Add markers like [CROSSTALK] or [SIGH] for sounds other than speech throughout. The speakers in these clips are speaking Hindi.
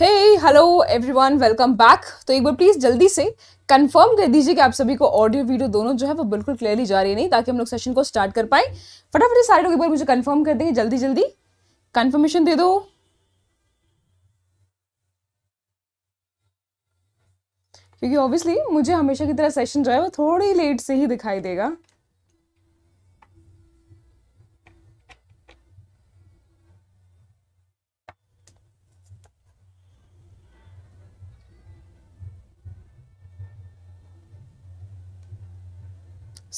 हे हेलो एवरीवन वेलकम बैक तो एक बार प्लीज़ जल्दी से कंफर्म कर दीजिए कि आप सभी को ऑडियो वीडियो दोनों जो है वो बिल्कुल क्लियरली जा रही है नहीं ताकि हम लोग सेशन को स्टार्ट कर पाए फटाफट सारे लोग एक बार मुझे कंफर्म कर देंगे जल्दी जल्दी कंफर्मेशन दे दो क्योंकि ऑब्वियसली मुझे हमेशा की तरह सेशन जो है वो थोड़ी लेट से ही दिखाई देगा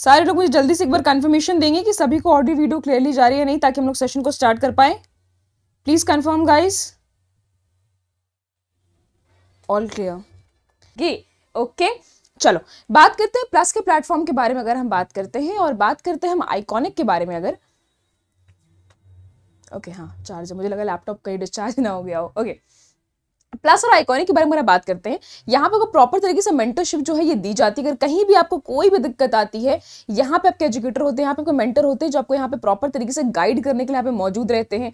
सारे लोग मुझे जल्दी से एक बार कंफर्मेशन देंगे कि सभी को ऑडियो वीडियो क्लियरली जा रही है नहीं ताकि हम लोग सेशन को स्टार्ट कर पाए please confirm guys all clear जी ओके चलो बात करते हैं प्लस के प्लेटफॉर्म के बारे में अगर हम बात करते हैं और बात करते हैं हम आइकॉनिक के बारे में अगर ओके okay, हाँ चार्जर मुझे लगा लैपटॉप कहीं डिस्चार्ज ना हो गया हो ओके okay. प्लस और आइकॉनिक के बारे में बात करते हैं यहाँ पे आपको प्रॉपर तरीके से मेंटरशिप जो है ये दी जाती है अगर कहीं भी आपको कोई भी दिक्कत आती है यहाँ पे आपके एजुकेटर होते हैं यहाँ पे आपके मेंटर होते हैं जो आपको यहाँ पे प्रॉपर तरीके से गाइड करने के लिए यहाँ पे मौजूद रहते हैं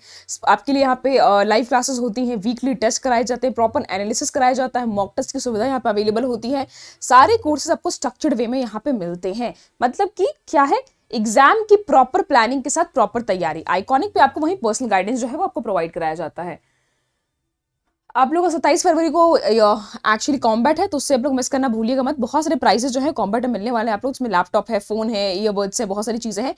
आपके लिए यहाँ पे लाइव क्लासेस होती हैं वीकली टेस्ट कराए जाते हैं प्रॉपर एनालिसिस कराया जाता है मॉक टेस्ट की सुविधा यहाँ पे अवेलेबल होती है सारे कोर्सेज आपको स्ट्रक्चर्ड वे में यहाँ पे मिलते हैं मतलब कि क्या है एग्जाम की प्रॉपर प्लानिंग के साथ प्रॉपर तैयारी आइकॉनिक पे आपको वहीं पर्सनल गाइडेंस जो है वो आपको प्रोवाइड कराया जाता है आप लोग का सत्ताईस फरवरी को एक्चुअली कॉम्बैट है तो उससे आप लोग मिस करना भूलिएगा मत बहुत सारे प्राइजेस जो है कॉम्बैट में मिलने वाले हैं आप लोग उसमें लैपटॉप है फोन है ईयरबड्स है बहुत सारी चीज़ें हैं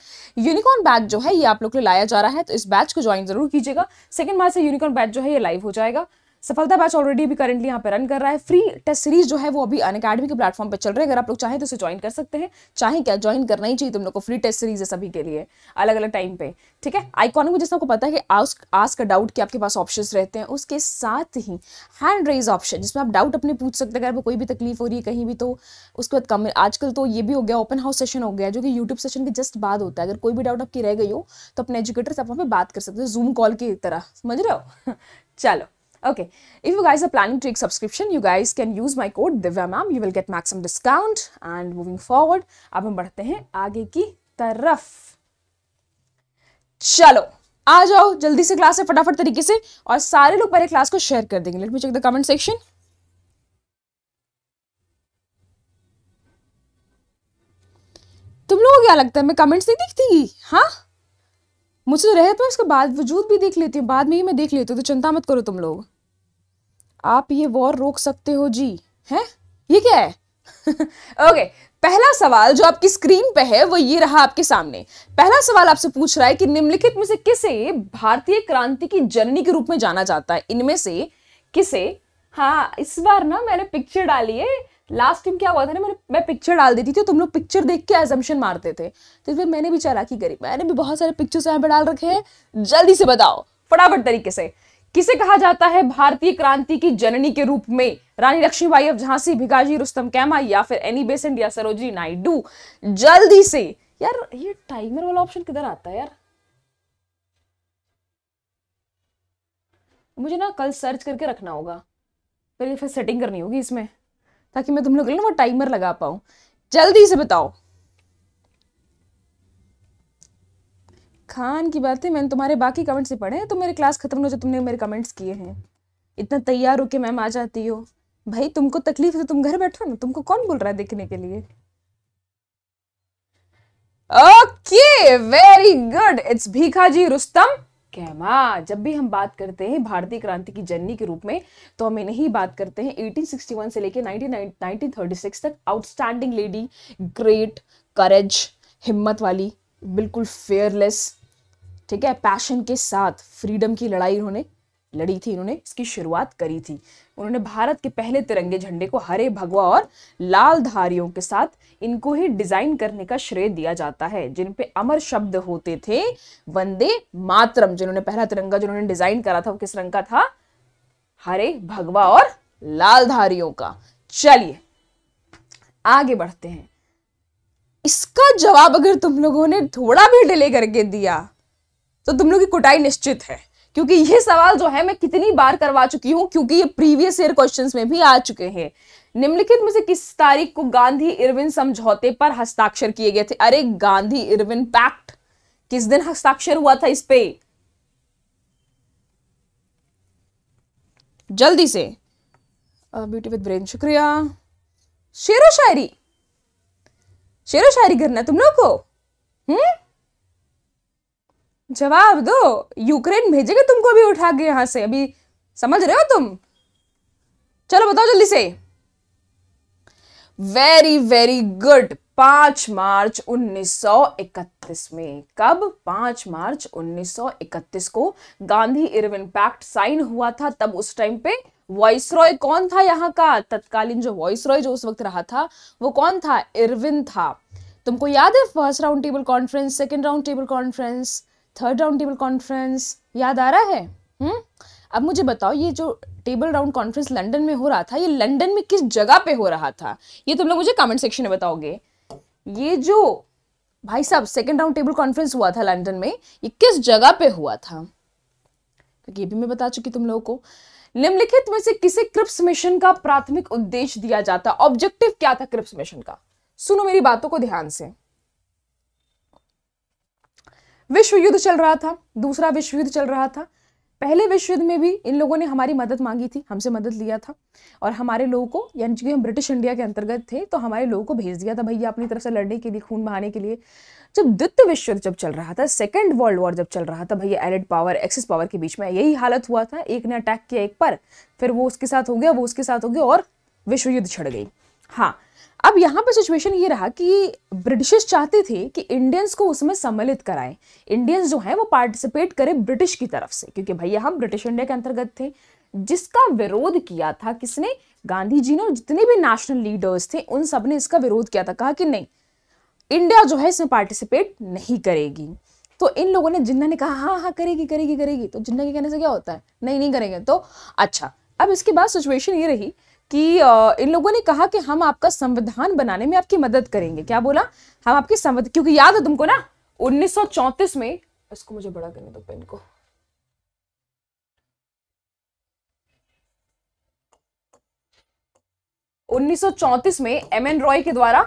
यूनिकॉर्न बैच जो है ये आप लोग के लाया जा रहा है तो इस बैच को ज्वाइन जरूर कीजिएगा सेकंड मार्च से यूनिकॉर्न बैच जो है ये लाइव हो जाएगा सफलता बैच ऑलरेडी भी करेंटली यहाँ पे रन कर रहा है फ्री टेस्ट सीरीज जो है वो अभी अन अकेडमी के प्लेटफॉर्म पे चल रहे है अगर आप लोग चाहें तो उसे ज्वाइन कर सकते हैं चाहे क्या ज्वाइन करना ही चाहिए तुम लोग को फ्री टेस्ट सीरीज है सभी के लिए अलग अलग टाइम पे ठीक है आइकॉनिक में जैसे आपको पता है कि आस्क आस्क डाउट के आपके पास ऑप्शन रहते हैं उसके साथ ही हैंड रेज ऑप्शन जिसमें आप डाउट अपने पूछ सकते हैं अगर आपको कोई भी तकलीफ हो रही है कहीं भी तो उसके बाद कम आजकल तो ये भी हो गया ओपन हाउस सेशन हो गया जो कि यूट्यूब सेशन के जस्ट बाद होता है अगर कोई भी डाउट आपकी रह गई हो तो अपने एजुकेटर से आप वहाँ पर बात कर सकते हो जूम कॉल की तरह समझ रहे हो [LAUGHS] चलो Okay, if you guys are planning to take subscription, you guys can use my code Divya Ma'am. You will get maximum discount. And moving forward, अब हम बढ़ते हैं आगे की तरफ चलो आ जाओ जल्दी से क्लास से फटाफट तरीके से और सारे लोग पहले क्लास को शेयर कर देंगे let me check the comment section तुम लोगों को क्या लगता है मैं कमेंट्स नहीं देखती हाँ मुझे तो रहता है उसके बाद वजूद भी देख लेती हूँ बाद में ही मैं देख लेती हूँ तो चिंता मत करो तुम लोग आप ये वॉर रोक सकते हो जी हैं ये क्या है ओके [LAUGHS] okay, पहला सवाल जो आपकी स्क्रीन पे है वो ये रहा आपके सामने पहला सवाल आपसे पूछ रहा है कि निम्नलिखित में से किसे भारतीय क्रांति की जननी के रूप में जाना जाता है इनमें से किसे हाँ इस बार ना मैंने पिक्चर डाली है लास्ट टाइम क्या हुआ था ना मैंने मैं पिक्चर डाल देती थी तो तुम लोग पिक्चर देख के एजम्पन मारते थे तो फिर मैंने भी चालाकी करी मैंने भी बहुत सारे पिक्चर्स यहाँ पे डाल रखे हैं जल्दी से बताओ फटाफट तरीके से किसे कहा जाता है भारतीय क्रांति की जननी के रूप में रानी लक्ष्मीबाई अब झांसी भिगाजी रुस्तम कैमा या फिर एनी बेसेंट या सरोजी नायडू जल्दी से यार ये टाइमर वाला ऑप्शन किधर आता है यार मुझे ना कल सर्च करके रखना होगा फिर फिर सेटिंग करनी होगी इसमें ताकि मैं तुम लोग ना वो टाइमर लगा पाऊं जल्दी से बताओ खान की बात है मैंने तुम्हारे बाकी कमेंट्स ही पढ़े हैं तो मेरे क्लास खत्म हो जो तुमने मेरे कमेंट्स किए हैं इतना तैयार हो के मैम आ जाती हो भाई तुमको तकलीफ है तो तुम घर बैठो ना तुमको कौन बोल रहा है देखने के लिए okay very good it's Bhikaiji Rustom Cama जब भी हम बात करते हैं भारतीय क्रांति की जननी के रूप में तो हम इन्हें बात करते हैं 1861 से लेकर 1936 तक आउटस्टैंडिंग लेडी ग्रेट करेज हिम्मत वाली बिल्कुल फेयरलेस કે પાશન કે સાથ ફ્રીડમ કી લડાઈ ઇહોને લડી થી ઇહોને اسકી શુરુઆત કરી થી ઉનહોને ભારત કે પહેલે તિરંગે ઝંડે કો હરે ભગવા ઓર લાલ ધારીઓ કે સાથ ઇનકો હી ડિઝાઇન કરને કા શ્રેય દિયા જાતા હૈ જિન પે અમર શબ્દ હોતે થે વંદે માતરમ જિन्होने પહેલે તિરંગા જિन्होने डिजाइन કરા થા વો કિસ રંગ કા થા હરે ભગવા ઓર લાલ ધારીઓ કા ચાલીએ આગે બઢતે હૈ ઇસકા જવાબ અગર તુમ લોકો ને ઢોડા મેં ડીલે કરકે દિયા तो तुम लोग की कुटाई निश्चित है क्योंकि ये सवाल जो है मैं कितनी बार करवा चुकी हूँ क्योंकि ये प्रीवियस ईयर क्वेश्चन में भी आ चुके हैं निम्नलिखित में से किस तारीख को गांधी इरविन समझौते पर हस्ताक्षर किए गए थे अरे गांधी इरविन पैक्ट किस दिन हस्ताक्षर हुआ था इस पे जल्दी से ब्यूटी विद ब्रेन शुक्रिया शेर शायरी शेर शायरी करना तुम लोग को हम्म जवाब दो यूक्रेन भेजेगा तुमको भी उठा के यहां से अभी समझ रहे हो तुम चलो बताओ जल्दी से वेरी वेरी गुड पांच मार्च 1931 में कब पांच मार्च 1931 को गांधी इरविन पैक्ट साइन हुआ था तब उस टाइम पे वॉइस रॉय कौन था यहाँ का तत्कालीन जो वॉइस रॉय जो उस वक्त रहा था वो कौन था इरविन था तुमको याद है first round table conference second round table conference third round table conference याद आ रहा है हुँ? हम्म? अब मुझे बताओ ये जो टेबल राउंड कॉन्फ्रेंस लंदन में हो रहा था ये लंदन में किस जगह पे हो रहा था ये तुम लोग मुझे कमेंट सेक्शन में बताओगे ये जो भाई साहब सेकेंड राउंड टेबल कॉन्फ्रेंस हुआ था लंदन में ये किस जगह पे हुआ था क्योंकि ये भी मैं बता चुकी तुम लोगों को निम्नलिखित में से किसे क्रिप्स मिशन का प्राथमिक उद्देश्य दिया जाता ऑब्जेक्टिव क्या था क्रिप्स मिशन का सुनो मेरी बातों को ध्यान से विश्व युद्ध चल रहा था दूसरा विश्व युद्ध चल रहा था पहले विश्व युद्ध में भी इन लोगों ने हमारी मदद मांगी थी हमसे मदद लिया था और हमारे लोगों को यानी कि हम ब्रिटिश इंडिया के अंतर्गत थे तो हमारे लोगों को भेज दिया था भैया अपनी तरफ से लड़ने के लिए खून बहाने के लिए जब द्वितीय विश्व युद्ध जब चल रहा था सेकेंड वर्ल्ड वॉर जब चल रहा था भैया एलिड पावर एक्सिस पावर के बीच में यही हालत हुआ था एक ने अटैक किया एक पर फिर वो उसके साथ हो गया वो उसके साथ हो गया और विश्व युद्ध छड़ गई हाँ अब यहाँ पे सिचुएशन ये रहा कि ब्रिटिशर्स चाहते थे कि इंडियंस को उसमें सम्मिलित कराएं इंडियंस जो हैं वो पार्टिसिपेट करें ब्रिटिश की तरफ से क्योंकि भैया हम ब्रिटिश इंडिया के अंतर्गत थे जिसका विरोध किया था किसने गांधी जी ने और जितने भी नेशनल लीडर्स थे उन सब ने इसका विरोध किया था कहा कि नहीं इंडिया जो है इसमें पार्टिसिपेट नहीं करेगी तो इन लोगों ने जिन्ना ने कहा हाँ हाँ करेगी करेगी करेगी तो जिन्ना के कहने से क्या होता है नहीं नहीं करेंगे तो अच्छा अब इसके बाद सिचुएशन ये रही कि इन लोगों ने कहा कि हम आपका संविधान बनाने में आपकी मदद करेंगे क्या बोला हम आपकी संविधान क्योंकि याद है तुमको ना 1934 में इसको मुझे बड़ा करने दो पेन को उन्नीस में एम एन रॉय के द्वारा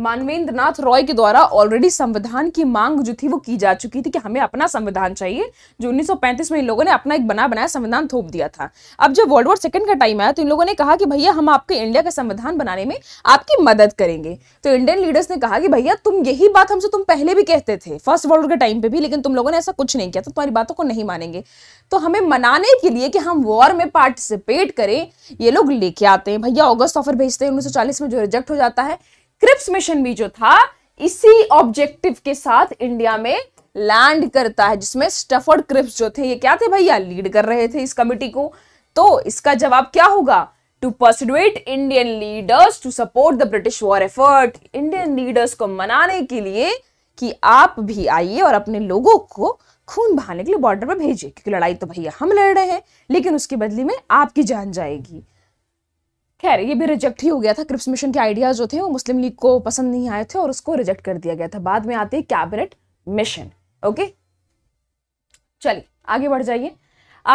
मानवेंद्र नाथ रॉय के द्वारा ऑलरेडी संविधान की मांग जो थी वो की जा चुकी थी कि हमें अपना संविधान चाहिए जो 1935 में इन लोगों ने अपना एक बना बनाया संविधान थोप दिया था अब जब वर्ल्ड वॉर सेकंड का टाइम आया तो इन लोगों ने कहा कि भैया हम आपके इंडिया का संविधान बनाने में आपकी मदद करेंगे तो इंडियन लीडर्स ने कहा कि भैया तुम यही बात हमसे तुम पहले भी कहते थे फर्स्ट वर्ल्ड वॉर के टाइम पर भी लेकिन तुम लोगों ने ऐसा कुछ नहीं किया तो तुम्हारी बातों को नहीं मानेंगे तो हमें मनाने के लिए कि हम वॉर में पार्टिसिपेट करें ये लोग लेके आते हैं भैया ऑगस्ट ऑफर भेजते हैं उन्नीस में जो रिजेक्ट हो जाता है क्रिप्स मिशन भी जो था इसी ऑब्जेक्टिव के साथ इंडिया में लैंड करता है जिसमें स्टफर्ड क्रिप्स जो थे ये क्या थे भैया लीड कर रहे थे इस कमिटी को तो इसका जवाब क्या होगा to persuade Indian leaders to support the British war effort Indian leaders को मनाने के लिए कि आप भी आइए और अपने लोगों को खून बहाने के लिए बॉर्डर पर भेजिए क्योंकि लड़ाई तो भैया हम लड़ रहे हैं लेकिन उसके बदले में आपकी जान जाएगी खैर ये भी रिजेक्ट ही हो गया था क्रिप्स मिशन के आइडियाज जो थे वो मुस्लिम लीग को पसंद नहीं आए थे और उसको रिजेक्ट कर दिया गया था बाद में आते कैबिनेट मिशन ओके चलिए आगे बढ़ जाइए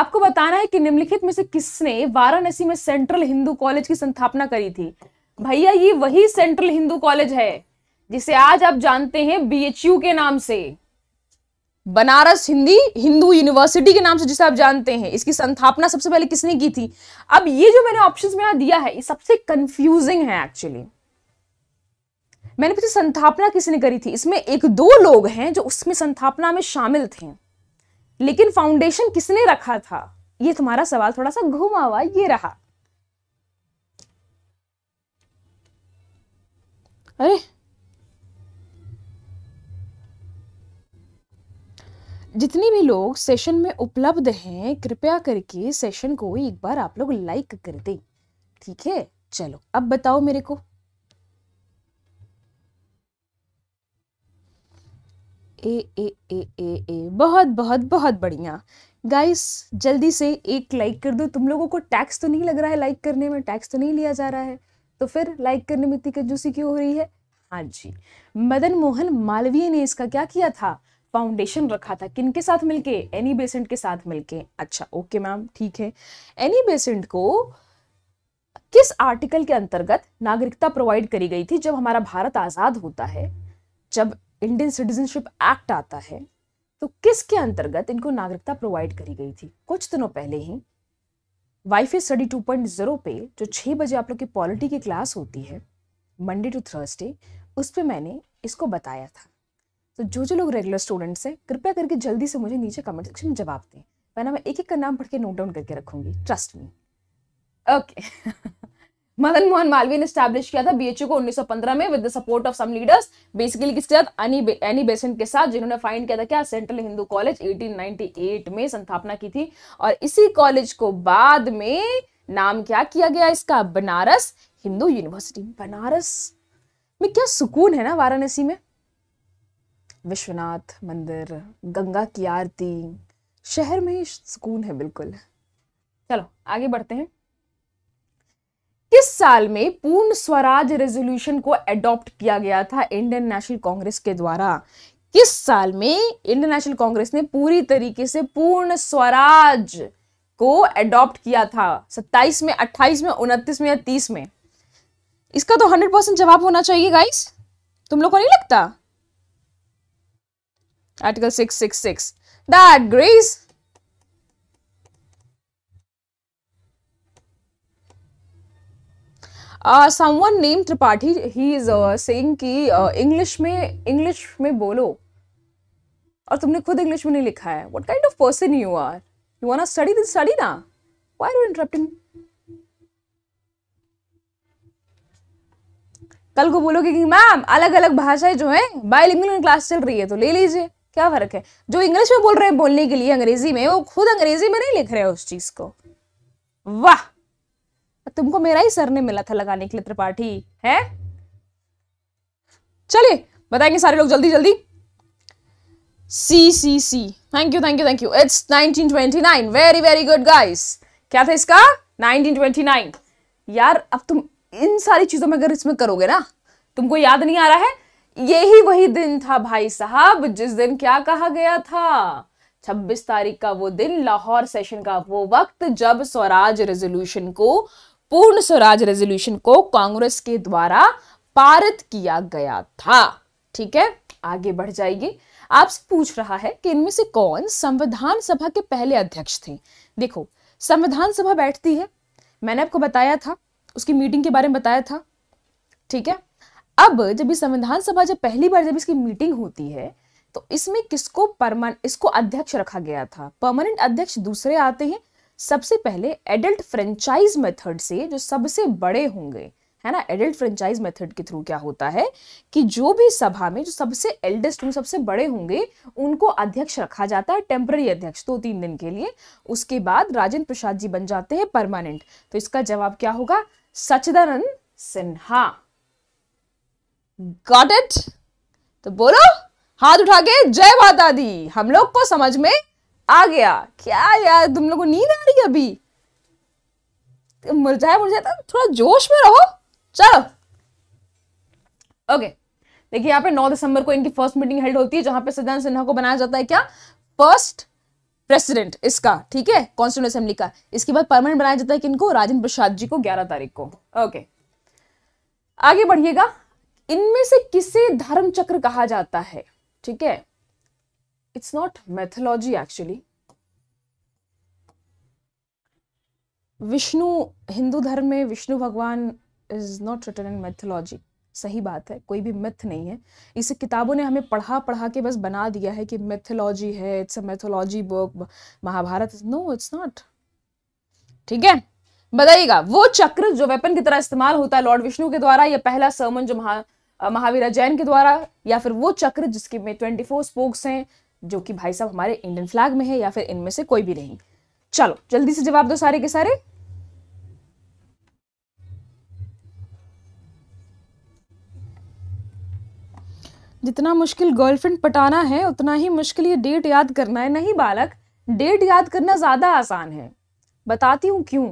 आपको बताना है कि निम्नलिखित में से किसने वाराणसी में सेंट्रल हिंदू कॉलेज की संस्थापना करी थी भैया ये वही सेंट्रल हिंदू कॉलेज है जिसे आज आप जानते हैं बीएचयू के नाम से बनारस हिंदी हिंदू यूनिवर्सिटी के नाम से जिसे आप जानते हैं इसकी संस्थापना सबसे पहले किसने की थी अब ये जो मैंने ऑप्शन में दिया है ये सबसे कंफ्यूजिंग है एक्चुअली मैंने पूछा संस्थापना किसने करी थी इसमें एक दो लोग हैं जो उसमें संस्थापना में शामिल थे लेकिन फाउंडेशन किसने रखा था ये तुम्हारा सवाल थोड़ा सा घुमा हुआ ये रहा अरे जितने भी लोग सेशन में उपलब्ध हैं कृपया करके सेशन को एक बार आप लोग लाइक कर दें ठीक है चलो अब बताओ मेरे को ए ए ए ए ए बहुत बहुत बहुत बढ़िया गाइस जल्दी से एक लाइक कर दो तुम लोगों को टैक्स तो नहीं लग रहा है लाइक करने में टैक्स तो नहीं लिया जा रहा है तो फिर लाइक करने में इतनी कंजूसी क्यों हो रही है हाँ जी मदन मोहन मालवीय ने इसका क्या किया था फाउंडेशन रखा था किन के साथ मिलके एनी बेसेंट के साथ मिलके अच्छा ओके मैम ठीक है एनी बेसेंट को किस आर्टिकल के अंतर्गत नागरिकता प्रोवाइड करी गई थी जब हमारा भारत आज़ाद होता है जब इंडियन सिटीजनशिप एक्ट आता है तो किसके अंतर्गत इनको नागरिकता प्रोवाइड करी गई थी कुछ दिनों पहले ही वाईफे स्टडी 2.0 पे जो छः बजे आप लोग की पॉलिटी की क्लास होती है मंडे टू थर्सडे उस पर मैंने इसको बताया था तो जो जो लोग रेगुलर स्टूडेंट्स हैं कृपया करके जल्दी से मुझे नीचे कमेंट सेक्शन में जवाब दें वरना मैं एक एक का नाम पढ़ के नोट डाउन करके रखूंगी trust me okay Madan Mohan Malaviya ने स्टैब्लिश किया था बीएचयू को 1915 में with the support of some leaders basically किसके साथ अनी बे, एनी बेसेंट के साथ जिन्होंने फाइंड किया था क्या सेंट्रल हिंदू कॉलेज 1898 में संस्थापना की थी और इसी कॉलेज को बाद में नाम क्या किया गया इसका बनारस हिंदू यूनिवर्सिटी बनारस में क्या सुकून है ना वाराणसी में विश्वनाथ मंदिर गंगा की आरती शहर में ही सुकून है बिल्कुल चलो आगे बढ़ते हैं किस साल में पूर्ण स्वराज रेजोल्यूशन को एडॉप्ट किया गया था इंडियन नेशनल कांग्रेस के द्वारा किस साल में इंडियन नेशनल कांग्रेस ने पूरी तरीके से पूर्ण स्वराज को एडॉप्ट किया था 27 में 28 में 29 में या 30 में इसका तो 100 परसेंट जवाब होना चाहिए गाइस तुम लोग को नहीं लगता Article 666 that grace someone name Tripathi he is saying कि इंग्लिश में इंग्लिश में बोलो और तुमने खुद इंग्लिश में नहीं लिखा है what kind of person you are you want study दिन स्टडी ना व्हाई आर इंटरप्टिंग कल को बोलोगे कि मैम अलग अलग भाषाएं जो है बायोलिंगुअल क्लास चल रही है तो ले लीजिए क्या फ़र्क है जो इंग्लिश में बोल रहे हैं बोलने के लिए अंग्रेजी में वो खुद अंग्रेजी में नहीं लिख रहे उस चीज़ को वाह तुमको मेरा ही सर ने मिला था लगाने के लिए त्रिपाठी है चलिए बताएंगे सारे लोग जल्दी जल्दी C C C thank you thank you thank you it's 1929 very very good guys क्या था इसका 1929 यार अब तुम इन सारी चीजों में अगर इसमें करोगे ना तुमको याद नहीं आ रहा है यही वही दिन था भाई साहब जिस दिन क्या कहा गया था 26 तारीख का वो दिन लाहौर सेशन का वो वक्त जब स्वराज रेजोल्यूशन को पूर्ण स्वराज रेजोल्यूशन को कांग्रेस के द्वारा पारित किया गया था ठीक है आगे बढ़ जाएगी आपसे पूछ रहा है कि इनमें से कौन संविधान सभा के पहले अध्यक्ष थे देखो संविधान सभा बैठती है मैंने आपको बताया था उसकी मीटिंग के बारे में बताया था ठीक है अब जब ये संविधान सभा जब पहली बार जब इसकी मीटिंग होती है तो इसमें किसको परमान इसको अध्यक्ष रखा गया था परमानेंट अध्यक्ष दूसरे आते हैं सबसे पहले एडल्ट फ्रेंचाइज मेथड से जो सबसे बड़े होंगे है ना एडल्ट फ्रेंचाइज मेथड के थ्रू क्या होता है कि जो भी सभा में जो सबसे एल्डेस्ट होंगे सबसे बड़े होंगे उनको अध्यक्ष रखा जाता है टेम्पररी अध्यक्ष दो तो तीन दिन के लिए उसके बाद राजेंद्र प्रसाद जी बन जाते हैं परमानेंट तो इसका जवाब क्या होगा सचदानंद सिन्हा गॉट इट तो बोलो हाथ उठा के जय माता दी हम लोग को समझ में आ गया क्या यार तुम लोग को नींद आ रही अभी मुरझाया मुरझाया थोड़ा जोश में रहो चलो ओके देखिए यहाँ पे 9 दिसंबर को इनकी फर्स्ट मीटिंग हेल्ड होती है जहां पे सिद्धांत सिन्हा को बनाया जाता है क्या फर्स्ट प्रेसिडेंट इसका ठीक है कॉन्स्टिट्यूट असेंबली का इसके बाद परमानेंट बनाया जाता है किनको इनको राजेंद्र प्रसाद जी को ग्यारह तारीख को ओके आगे बढ़िएगा इनमें से किसे धर्म चक्र कहा जाता है ठीक है it's not mythology actually Vishnu Hindu धर्म में विष्णु भगवान is not written in mythology सही बात है कोई भी मिथ नहीं है इसे किताबों ने हमें पढ़ा पढ़ा के बस बना दिया है कि मैथोलॉजी है it's a mythology book Mahabharata no it's not ठीक है बताइएगा वो चक्र जो वेपन की तरह इस्तेमाल होता है लॉर्ड विष्णु के द्वारा यह पहला सर्मन जो महा महावीरा जैन के द्वारा या फिर वो चक्र जिसके में ट्वेंटी फोर स्पोक्स हैं जो कि भाई साहब हमारे इंडियन फ्लैग में है या फिर इनमें से कोई भी नहीं चलो जल्दी से जवाब दो सारे के सारे जितना मुश्किल गर्लफ्रेंड पटाना है उतना ही मुश्किल ये डेट याद करना है नहीं बालक डेट याद करना ज़्यादा आसान है बताती हूँ क्यों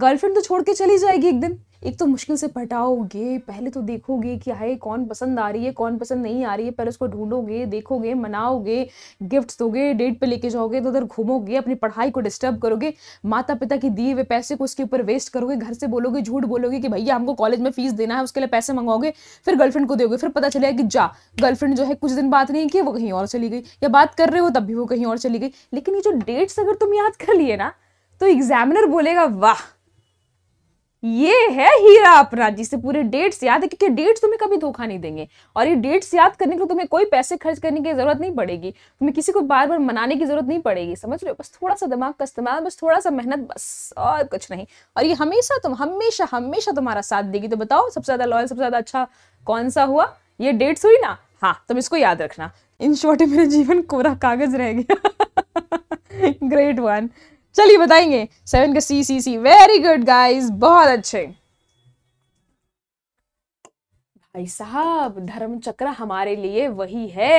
गर्लफ्रेंड तो छोड़ के चली जाएगी एक दिन एक तो मुश्किल से पटाओगे पहले तो देखोगे कि हाय कौन पसंद आ रही है कौन पसंद नहीं आ रही है पहले उसको ढूंढोगे देखोगे मनाओगे गिफ्ट दोगे डेट पर लेके जाओगे तो उधर घूमोगे अपनी पढ़ाई को डिस्टर्ब करोगे माता पिता की दिए हुए पैसे को उसके ऊपर वेस्ट करोगे घर से बोलोगे झूठ बोलोगे कि भैया हमको कॉलेज में फीस देना है उसके लिए पैसे मंगाओगे फिर गर्लफ्रेंड को दोगे फिर पता चलेगा कि जा गर्लफ्रेंड जो है कुछ दिन बात नहीं की वो कहीं और चली गई या बात कर रहे हो तब भी वो कहीं और चली गई लेकिन ये जो डेट्स अगर तुम याद कर लिए ना तो एग्जामिनर बोलेगा वाह ये है हीरा अपराध जिसे पूरे डेट्स याद है क्योंकि डेट्स तुम्हें कभी धोखा नहीं देंगे और ये डेट्स याद करने के लिए तुम्हें कोई पैसे खर्च करने की जरूरत नहीं पड़ेगी तुम्हें किसी को बार बार मनाने की जरूरत नहीं पड़ेगी समझ लो बस थोड़ा सा दिमाग का इस्तेमाल बस थोड़ा सा मेहनत बस और कुछ नहीं और ये हमेशा तुम हमेशा हमेशा तुम्हारा साथ देगी तो बताओ सबसे ज्यादा लॉयल सबसे ज्यादा अच्छा कौन सा हुआ ये डेट्स हुई ना हाँ तुम इसको याद रखना इन शॉर्ट मेरा जीवन कोरा कागज रह गया ग्रेट [LAUGHS] वन चलिए बताएंगे सेवन का C C C very good guys बहुत अच्छे भाई साहब धर्म चक्र हमारे लिए वही है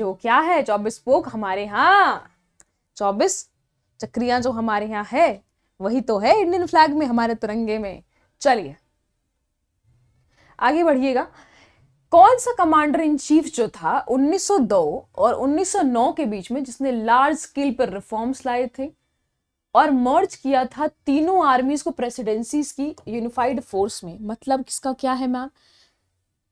जो क्या है चौबीस पोक हमारे यहाँ चौबीस चक्रिया जो हमारे यहाँ है वही तो है इंडियन फ्लैग में हमारे तिरंगे में चलिए आगे बढ़िएगा कौन सा कमांडर इन चीफ जो था 1902 और 1909 के बीच में जिसने लार्ज स्केल पर रिफॉर्म्स लाए थे और मर्ज किया था तीनों आर्मीज को प्रेसिडेंसीज की यूनिफाइड फोर्स में मतलब किसका क्या है मैम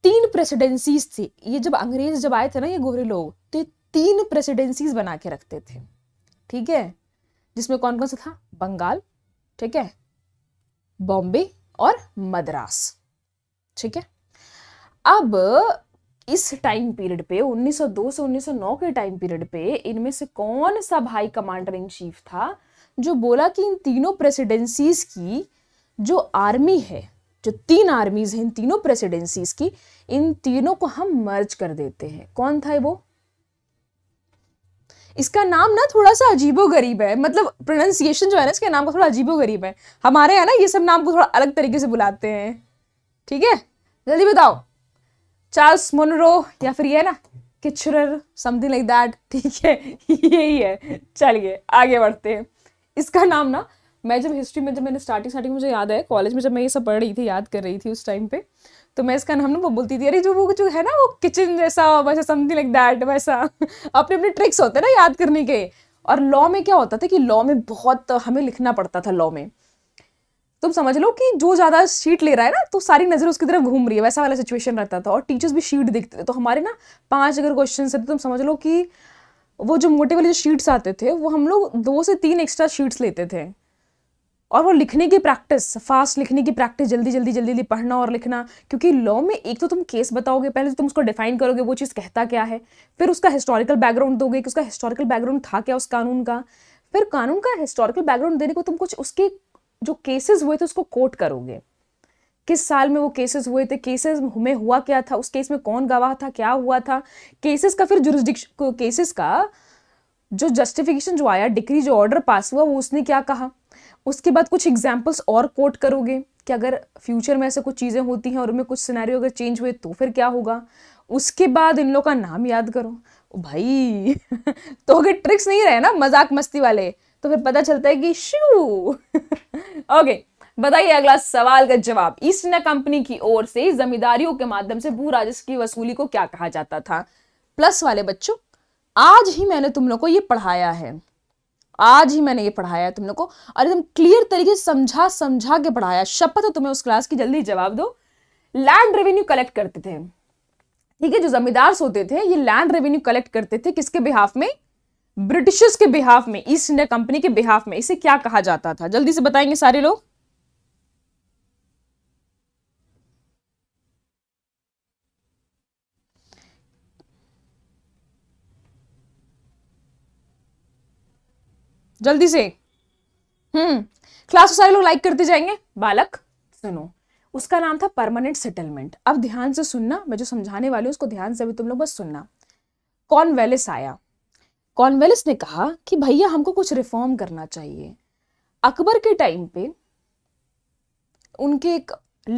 तीन प्रेसिडेंसीज थी ये जब अंग्रेज जब आए थे ना ये गोरे लोग तो ये तीन प्रेसिडेंसीज बना के रखते थे ठीक है जिसमें कौन कौन सा था बंगाल ठीक है बॉम्बे और मद्रास ठीक है अब इस टाइम पीरियड पे 1902 से 1909 के टाइम पीरियड पे इनमें से कौन सा भाई कमांडर इन चीफ था जो बोला कि इन तीनों प्रेसिडेंसीज की जो आर्मी है जो तीन आर्मीज हैं इन तीनों प्रेसिडेंसीज की इन तीनों को हम मर्ज कर देते हैं कौन था वो इसका नाम ना थोड़ा सा अजीबो गरीब है मतलब प्रोनाउंसिएशन जो है ना इसके नाम का थोड़ा अजीबो गरीब है हमारे यहाँ ना ये सब नाम को थोड़ा अलग तरीके से बुलाते हैं ठीक है जल्दी बताओ चार्ल्स मोनरो या फिर ये ना किचरर समथिंग लाइक दैट ठीक है [LAUGHS] यही है चलिए आगे बढ़ते हैं इसका नाम ना मैं जब हिस्ट्री में जब मैंने स्टार्टिंग स्टार्टिंग मुझे याद है कॉलेज में जब मैं ये सब पढ़ रही थी याद कर रही थी उस टाइम पे तो मैं इसका नाम ना वो बोलती थी अरे जो वो जो है ना वो किचन जैसा वैसा समथिंग लाइक दैट वैसा [LAUGHS] अपने अपने ट्रिक्स होते हैं ना याद करने के और लॉ में क्या होता था कि लॉ में बहुत हमें लिखना पड़ता था लॉ में तुम समझ लो कि जो ज़्यादा शीट ले रहा है ना तो सारी नज़र उसकी तरफ घूम रही है वैसा वाला सिचुएशन रहता था और टीचर्स भी शीट देखते थे तो हमारे ना पाँच अगर क्वेश्चन थे तो तुम समझ लो कि वो जो मोटे वाले जो शीट्स आते थे वो हम लोग दो से तीन एक्स्ट्रा शीट्स लेते थे और वो लिखने की प्रैक्टिस फास्ट लिखने की प्रैक्टिस जल्दी जल्दी जल्दी जल्दी पढ़ना और लिखना क्योंकि लॉ में एक तो तुम केस बताओगे पहले तो तुम उसको डिफाइन करोगे वो चीज़ कहता क्या है फिर उसका हिस्टोरिकल बैकग्राउंड दोगे कि उसका हिस्टोरिकल बैकग्राउंड था क्या उस कानून का फिर कानून का हिस्टोरिकल बैकग्राउंड देने को तुम कुछ उसके जो केसेस हुए थे उसको कोट करोगे किस साल में वो केसेस हुए थे केसेस में हुआ क्या था उस केस में कौन गवाह था क्या हुआ था केसेस का फिर जुरिस्डिक्शन केसेस का जो जस्टिफिकेशन जो आया डिक्री जो ऑर्डर पास हुआ वो उसने क्या कहा उसके बाद कुछ एग्जाम्पल्स और कोट करोगे कि अगर फ्यूचर में ऐसे कुछ चीज़ें होती हैं और उनमें कुछ सिनेरियो अगर चेंज हुए तो फिर क्या होगा उसके बाद इन लोग का नाम याद करो भाई [LAUGHS] तो अगर ट्रिक्स नहीं रहे ना मजाक मस्ती वाले तो फिर पता चलता है कि शू ओके [LAUGHS] बताइए अगला सवाल का जवाब ईस्ट इंडिया कंपनी की ओर से जमींदारियों के माध्यम से भू राजस्व की वसूली को क्या कहा जाता था प्लस वाले बच्चों आज ही मैंने तुम लोग को ये पढ़ाया है आज ही मैंने ये पढ़ाया है तुम लोग को और एकदम क्लियर तरीके से समझा समझा के पढ़ाया शपथ है तुम्हें उस क्लास की जल्दी जवाब दो लैंड रेवेन्यू कलेक्ट करते थे ठीक है जो जमींदार होते थे ये लैंड रेवेन्यू कलेक्ट करते थे किसके बिहाफ में ब्रिटिशर्स के बिहाफ में ईस्ट इंडिया कंपनी के बिहाफ में इसे क्या कहा जाता था जल्दी से बताएंगे सारे लोग जल्दी से हम्म क्लास को सारे लोग लाइक करते जाएंगे बालक सुनो उसका नाम था परमानेंट सेटलमेंट अब ध्यान से सुनना मैं जो समझाने वाली हूँ उसको ध्यान से अभी तुम लोग बस सुनना कॉनवेलिस आया कॉनवेलिस ने कहा कि भैया हमको कुछ रिफॉर्म करना चाहिए अकबर के टाइम पे उनके एक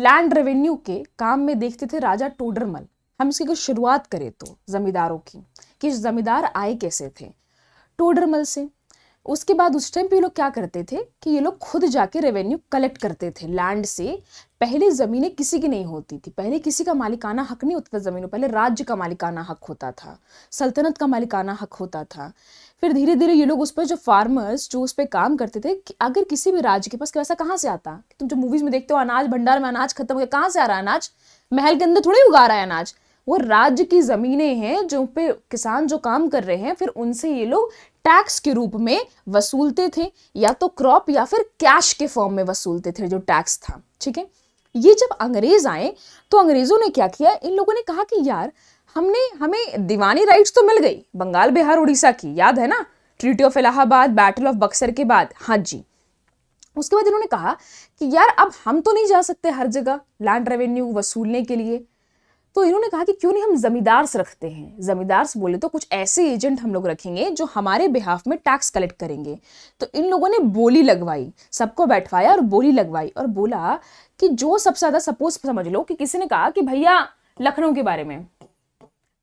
लैंड रेवेन्यू के काम में देखते थे राजा टोडरमल हम इसकी कुछ शुरुआत करें तो जमींदारों की कि जमींदार आए कैसे थे टोडरमल से उसके बाद उस टाइम पे ये लोग क्या करते थे कि ये लोग खुद जाके रेवेन्यू कलेक्ट करते थे लैंड से पहले ज़मीनें किसी की नहीं होती थी पहले किसी का मालिकाना हक नहीं होता था ज़मीनों पहले राज्य का मालिकाना हक होता था सल्तनत का मालिकाना हक होता था फिर धीरे धीरे ये लोग उस पर जो फार्मर्स जो उस पर काम करते थे कि अगर किसी भी राज्य के पास वैसा कहाँ से आता तुम जो मूवीज़ में देखते हो अनाज भंडार में अनाज खत्म हो गया कहाँ से आ रहा है अनाज महल के अंदर थोड़ी उगा रहा है अनाज वो राज्य की ज़मीनें हैं जो पे किसान जो काम कर रहे हैं फिर उनसे ये लोग टैक्स के रूप में वसूलते थे या तो क्रॉप या फिर कैश के फॉर्म में वसूलते थे जो टैक्स था ठीक है ये जब अंग्रेज आए तो अंग्रेजों ने क्या किया इन लोगों ने कहा कि यार हमने हमें दीवानी राइट्स तो मिल गई बंगाल बिहार उड़ीसा की याद है ना treaty of Allahabad battle of Buxar के बाद हाँ जी उसके बाद इन्होंने कहा कि यार अब हम तो नहीं जा सकते हर जगह लैंड रेवेन्यू वसूलने के लिए तो इन्होंने कहा कि क्यों नहीं हम जमींदार्स रखते हैं जमींदार्स बोले तो कुछ ऐसे एजेंट हम लोग रखेंगे जो हमारे बिहाफ में टैक्स कलेक्ट करेंगे तो इन लोगों ने बोली लगवाई सबको बैठवाया और बोली लगवाई और बोला कि जो सबसे ज़्यादा सपोज समझ लो कि किसी ने कहा कि भैया लखनऊ के बारे में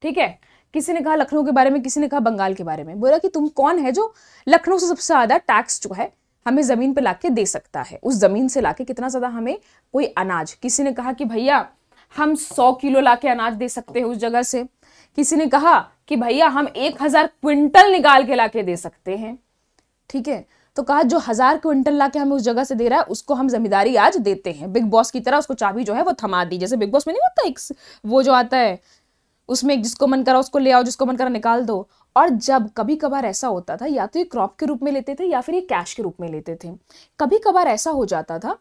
ठीक है किसी ने कहा लखनऊ के बारे में किसी ने कहा बंगाल के बारे में बोला कि तुम कौन है जो लखनऊ से सबसे ज़्यादा टैक्स जो है हमें ज़मीन पर ला दे सकता है उस ज़मीन से ला कितना ज़्यादा हमें कोई अनाज किसी ने कहा कि भैया हम सौ किलो ला के अनाज दे सकते हैं उस जगह से किसी ने कहा कि भैया हम एक हजार क्विंटल निकाल के ला के दे सकते हैं ठीक है तो कहा जो हजार क्विंटल ला के हमें उस जगह से दे रहा है उसको हम जिम्मेदारी आज देते हैं बिग बॉस की तरह उसको चाबी जो है वो थमा दी जैसे बिग बॉस में नहीं होता एक वो जो आता है उसमें जिसको मन करा उसको ले आओ जिसको मन करा निकाल दो और जब कभी कभार ऐसा होता था या तो ये क्रॉप के रूप में लेते थे या फिर ये कैश के रूप में लेते थे कभी कभार ऐसा हो जाता था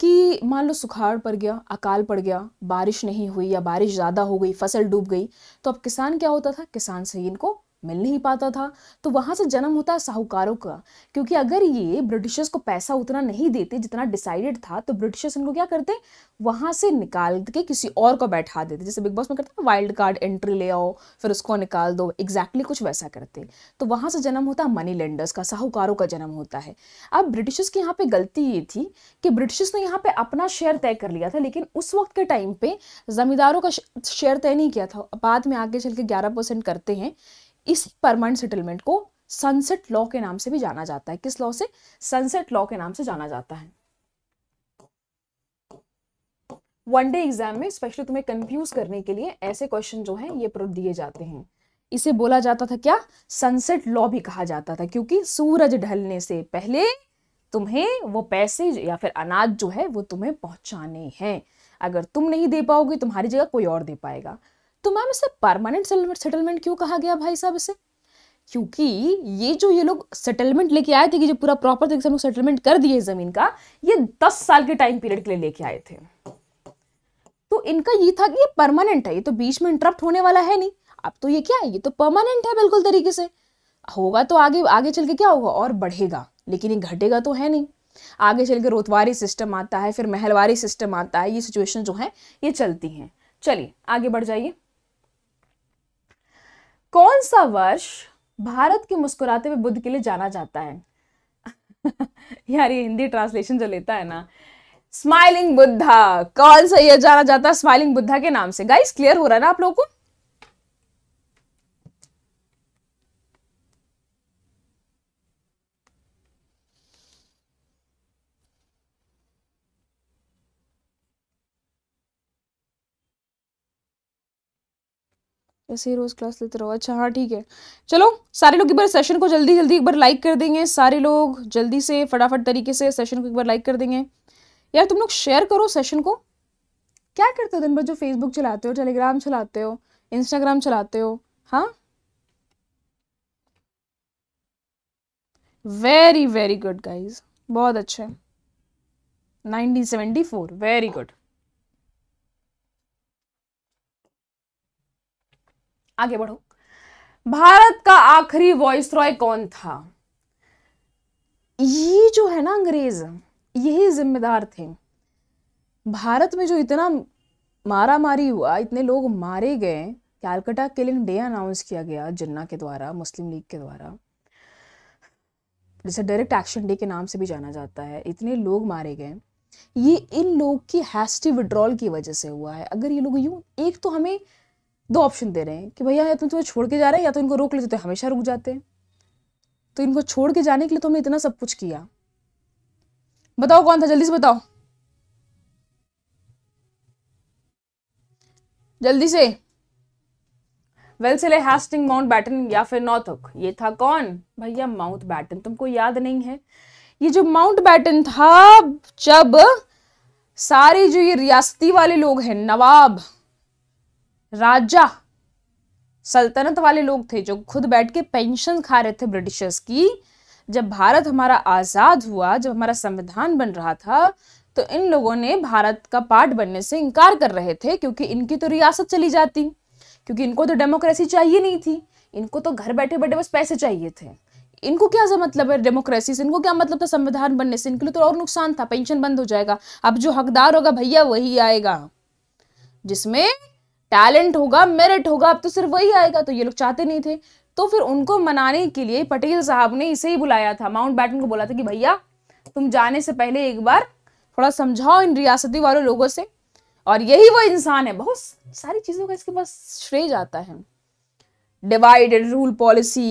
कि मान लो सुखाड़ पड़ गया अकाल पड़ गया बारिश नहीं हुई या बारिश ज़्यादा हो गई फसल डूब गई तो अब किसान क्या होता था किसान से इनको मिल नहीं पाता था तो वहाँ से जन्म होता है साहूकारों का क्योंकि अगर ये ब्रिटिशर्स को पैसा उतना नहीं देते जितना डिसाइडेड था तो ब्रिटिशर्स इनको क्या करते वहाँ से निकाल के किसी और को बैठा देते जैसे बिग बॉस में करते हैं वाइल्ड कार्ड एंट्री ले आओ फिर उसको निकाल दो एग्जैक्टली exactly कुछ वैसा करते तो वहाँ से जन्म होता मनी लेंडर्स का साहूकारों का जन्म होता है अब ब्रिटिशर्स की यहाँ पर गलती ये थी कि ब्रिटिशर्स ने यहाँ पर अपना शेयर तय कर लिया था लेकिन उस वक्त के टाइम पे ज़मींदारों का शेयर तय नहीं किया था बाद में आगे चल के ग्यारह करते हैं इसी परमानेंट सेटलमेंट को सनसेट लॉ के नाम से भी जाना जाता है किस लॉ से सनसेट लॉ के नाम से जाना जाता है वन डे एग्जाम में स्पेशली तुम्हें कंफ्यूज करने के लिए ऐसे क्वेश्चन जो हैं ये दिए जाते हैं इसे बोला जाता था क्या सनसेट लॉ भी कहा जाता था क्योंकि सूरज ढलने से पहले तुम्हें वो पैसे या फिर अनाज जो है वो तुम्हें पहुंचाने हैं अगर तुम नहीं दे पाओगे तुम्हारी जगह कोई और दे पाएगा तो मैम इसे परमानेंट सेटलमेंट क्यों कहा गया भाई साहब इसे क्योंकि ये जो ये लोग सेटलमेंट लेके आए थे कि जो पूरा प्रॉपर तरीके से हम सेटलमेंट कर दिए जमीन का ये दस साल के टाइम पीरियड के लिए लेके आए थे तो इनका ये था कि ये परमानेंट है ये तो बीच में इंटरप्ट होने वाला है नहीं अब तो ये क्या है ये तो परमानेंट है बिल्कुल तरीके से होगा तो आगे आगे चल के क्या होगा और बढ़ेगा लेकिन ये घटेगा तो है नहीं आगे चल के रोतवारी सिस्टम आता है फिर महलवारी सिस्टम आता है ये सिचुएशन जो है ये चलती हैं चलिए आगे बढ़ जाइए कौन सा वर्ष भारत के मुस्कुराते हुए बुद्ध के लिए जाना जाता है [LAUGHS] यार ये हिंदी ट्रांसलेशन जो लेता है ना स्माइलिंग बुद्धा कौन सा ये जाना जाता है स्माइलिंग बुद्धा के नाम से गाइस क्लियर हो रहा है ना आप लोगों को ऐसे ही रोज़ क्लास लेते रहो अच्छा हाँ ठीक है चलो सारे लोग एक बार सेशन को जल्दी जल्दी एक बार लाइक कर देंगे सारे लोग जल्दी से फटाफट तरीके से सेशन को एक बार लाइक कर देंगे यार तुम लोग शेयर करो सेशन को क्या करते हो दिन भर जो फेसबुक चलाते हो टेलीग्राम चलाते हो इंस्टाग्राम चलाते हो हाँ वेरी वेरी गुड गाइज बहुत अच्छे nineteen seventy four very good आगे बढ़ो भारत का आखिरी वॉइस रॉय कौन था ये जो है ना अंग्रेज यही जिम्मेदार थे भारत में जो इतना मारा मारी हुआ इतने लोग मारे गए कैलकटा किलिंग डे अनाउंस किया गया जिन्ना के द्वारा मुस्लिम लीग के द्वारा जिसे डायरेक्ट एक्शन डे के नाम से भी जाना जाता है इतने लोग मारे गए ये इन लोग की हैस्टी विड्रॉल की वजह से हुआ है अगर ये लोग यूँ एक तो हमें दो ऑप्शन दे रहे हैं कि भैया या तो तुम्हें छोड़ के जा रहे हैं या तो इनको रोक लेते तो हमेशा रुक जाते हैं तो इनको छोड़ के जाने के लिए तुमने तो इतना सब कुछ किया बताओ कौन था जल्दी से बताओ जल्दी से वेल सिले हैस्टिंग माउंट बैटन या फिर नॉर्थुक ये था कौन भैया माउंट बैटन तुमको याद नहीं है ये जो माउंट बैटन था जब सारे जो ये रियासती वाले लोग हैं नवाब राजा सल्तनत वाले लोग थे जो खुद बैठ के पेंशन खा रहे थे ब्रिटिशर्स की जब भारत हमारा आज़ाद हुआ जब हमारा संविधान बन रहा था तो इन लोगों ने भारत का पार्ट बनने से इनकार कर रहे थे क्योंकि इनकी तो रियासत चली जाती क्योंकि इनको तो डेमोक्रेसी चाहिए नहीं थी इनको तो घर बैठे बैठे बस पैसे चाहिए थे इनको क्या सा मतलब है डेमोक्रेसी से इनको क्या मतलब था संविधान बनने से इनके लिए तो और नुकसान था पेंशन बंद हो जाएगा अब जो हकदार होगा भैया वही आएगा जिसमें टैलेंट होगा मेरिट होगा अब तो सिर्फ वही आएगा तो ये लोग चाहते नहीं थे तो फिर उनको मनाने के लिए पटेल साहब ने इसे ही बुलाया था माउंट बैटन को बोला था कि भैया तुम जाने से पहले एक बार थोड़ा समझाओ इन रियासती वालों लोगों से और यही वो इंसान है बहुत सारी चीज़ों का इसके पास श्रेय जाता है divided rule policy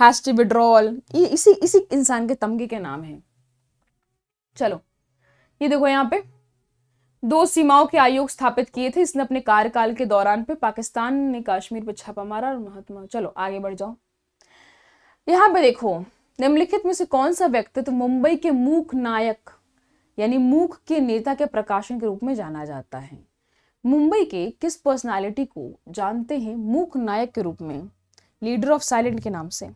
hasty withdrawal ये इसी इसी इंसान के तमगे के नाम है चलो ये देखो यहाँ पे दो सीमाओं के आयोग स्थापित किए थे इसने अपने कार्यकाल के दौरान पे पाकिस्तान ने कश्मीर पर छापा मारा और महात्मा चलो आगे बढ़ जाओ यहाँ पे देखो निम्नलिखित में से कौन सा व्यक्तित्व तो मुंबई के मूक नायक यानी मूक के नेता के प्रकाशन के रूप में जाना जाता है मुंबई के किस पर्सनालिटी को जानते हैं मूक नायक के रूप में लीडर ऑफ साइलेंट के नाम से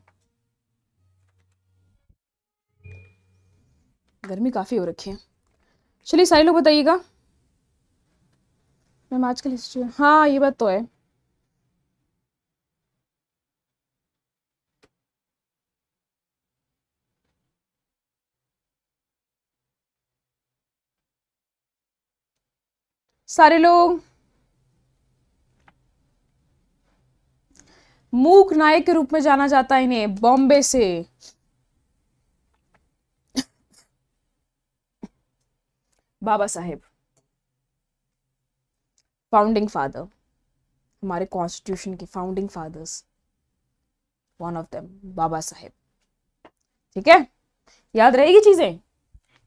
गर्मी काफ़ी हो रखी है चलिए सारे लोग बताइएगा मैम आजकल हिस्ट्री हाँ ये बात तो है सारे लोग मूक नायक के रूप में जाना जाता है इन्हें बॉम्बे से बाबा साहेब फाउंडिंग फादर हमारे कॉन्स्टिट्यूशन के founding fathers one of them Baba Saheb ठीक है याद रहेगी चीजें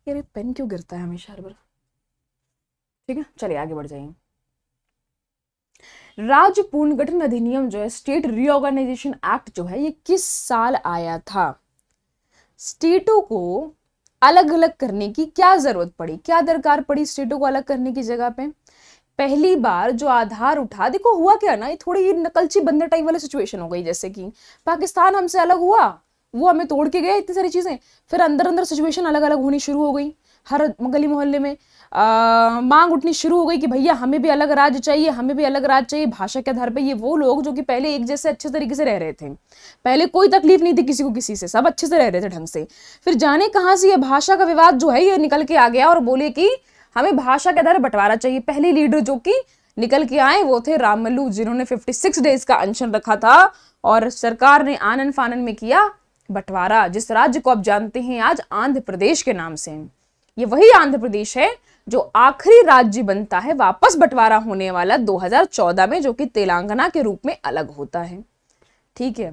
यार पेन क्यों गिरता है हमेशा हर बार ठीक है चलिए आगे बढ़ जाइए राज्य पुनर्गठन अधिनियम जो है स्टेट रीऑर्गेनाइजेशन एक्ट जो है ये किस साल आया था स्टेटों को अलग अलग करने की क्या जरूरत पड़ी क्या दरकार पड़ी स्टेटों को अलग करने की जगह पे पहली बार जो आधार उठा देखो हुआ क्या ना ये थोड़ी नकलची बंदर टाइप वाली सिचुएशन हो गई जैसे कि पाकिस्तान हमसे अलग हुआ वो हमें तोड़ के गए इतनी सारी चीज़ें फिर अंदर अंदर सिचुएशन अलग अलग होनी शुरू हो गई हर गली मोहल्ले में आ, मांग उठनी शुरू हो गई कि भैया हमें भी अलग राज्य चाहिए हमें भी अलग राज्य चाहिए भाषा के आधार पर ये वो लोग जो कि पहले एक जैसे अच्छे तरीके से रह रहे थे पहले कोई तकलीफ नहीं थी किसी को किसी से सब अच्छे से रह रहे थे ढंग से फिर जाने कहाँ से ये भाषा का विवाद जो है ये निकल के आ गया और बोले कि हमें भाषा के आधार बंटवारा चाहिए पहले लीडर जो कि निकल के आए वो थे रामलू जिन्होंने 56 डेज का अनशन रखा था और सरकार ने आनन फानन में किया बंटवारा जिस राज्य को आप जानते हैं आज आंध्र प्रदेश के नाम से ये वही आंध्र प्रदेश है जो आखिरी राज्य बनता है वापस बंटवारा होने वाला 2014 में जो कि तेलंगाना के रूप में अलग होता है ठीक है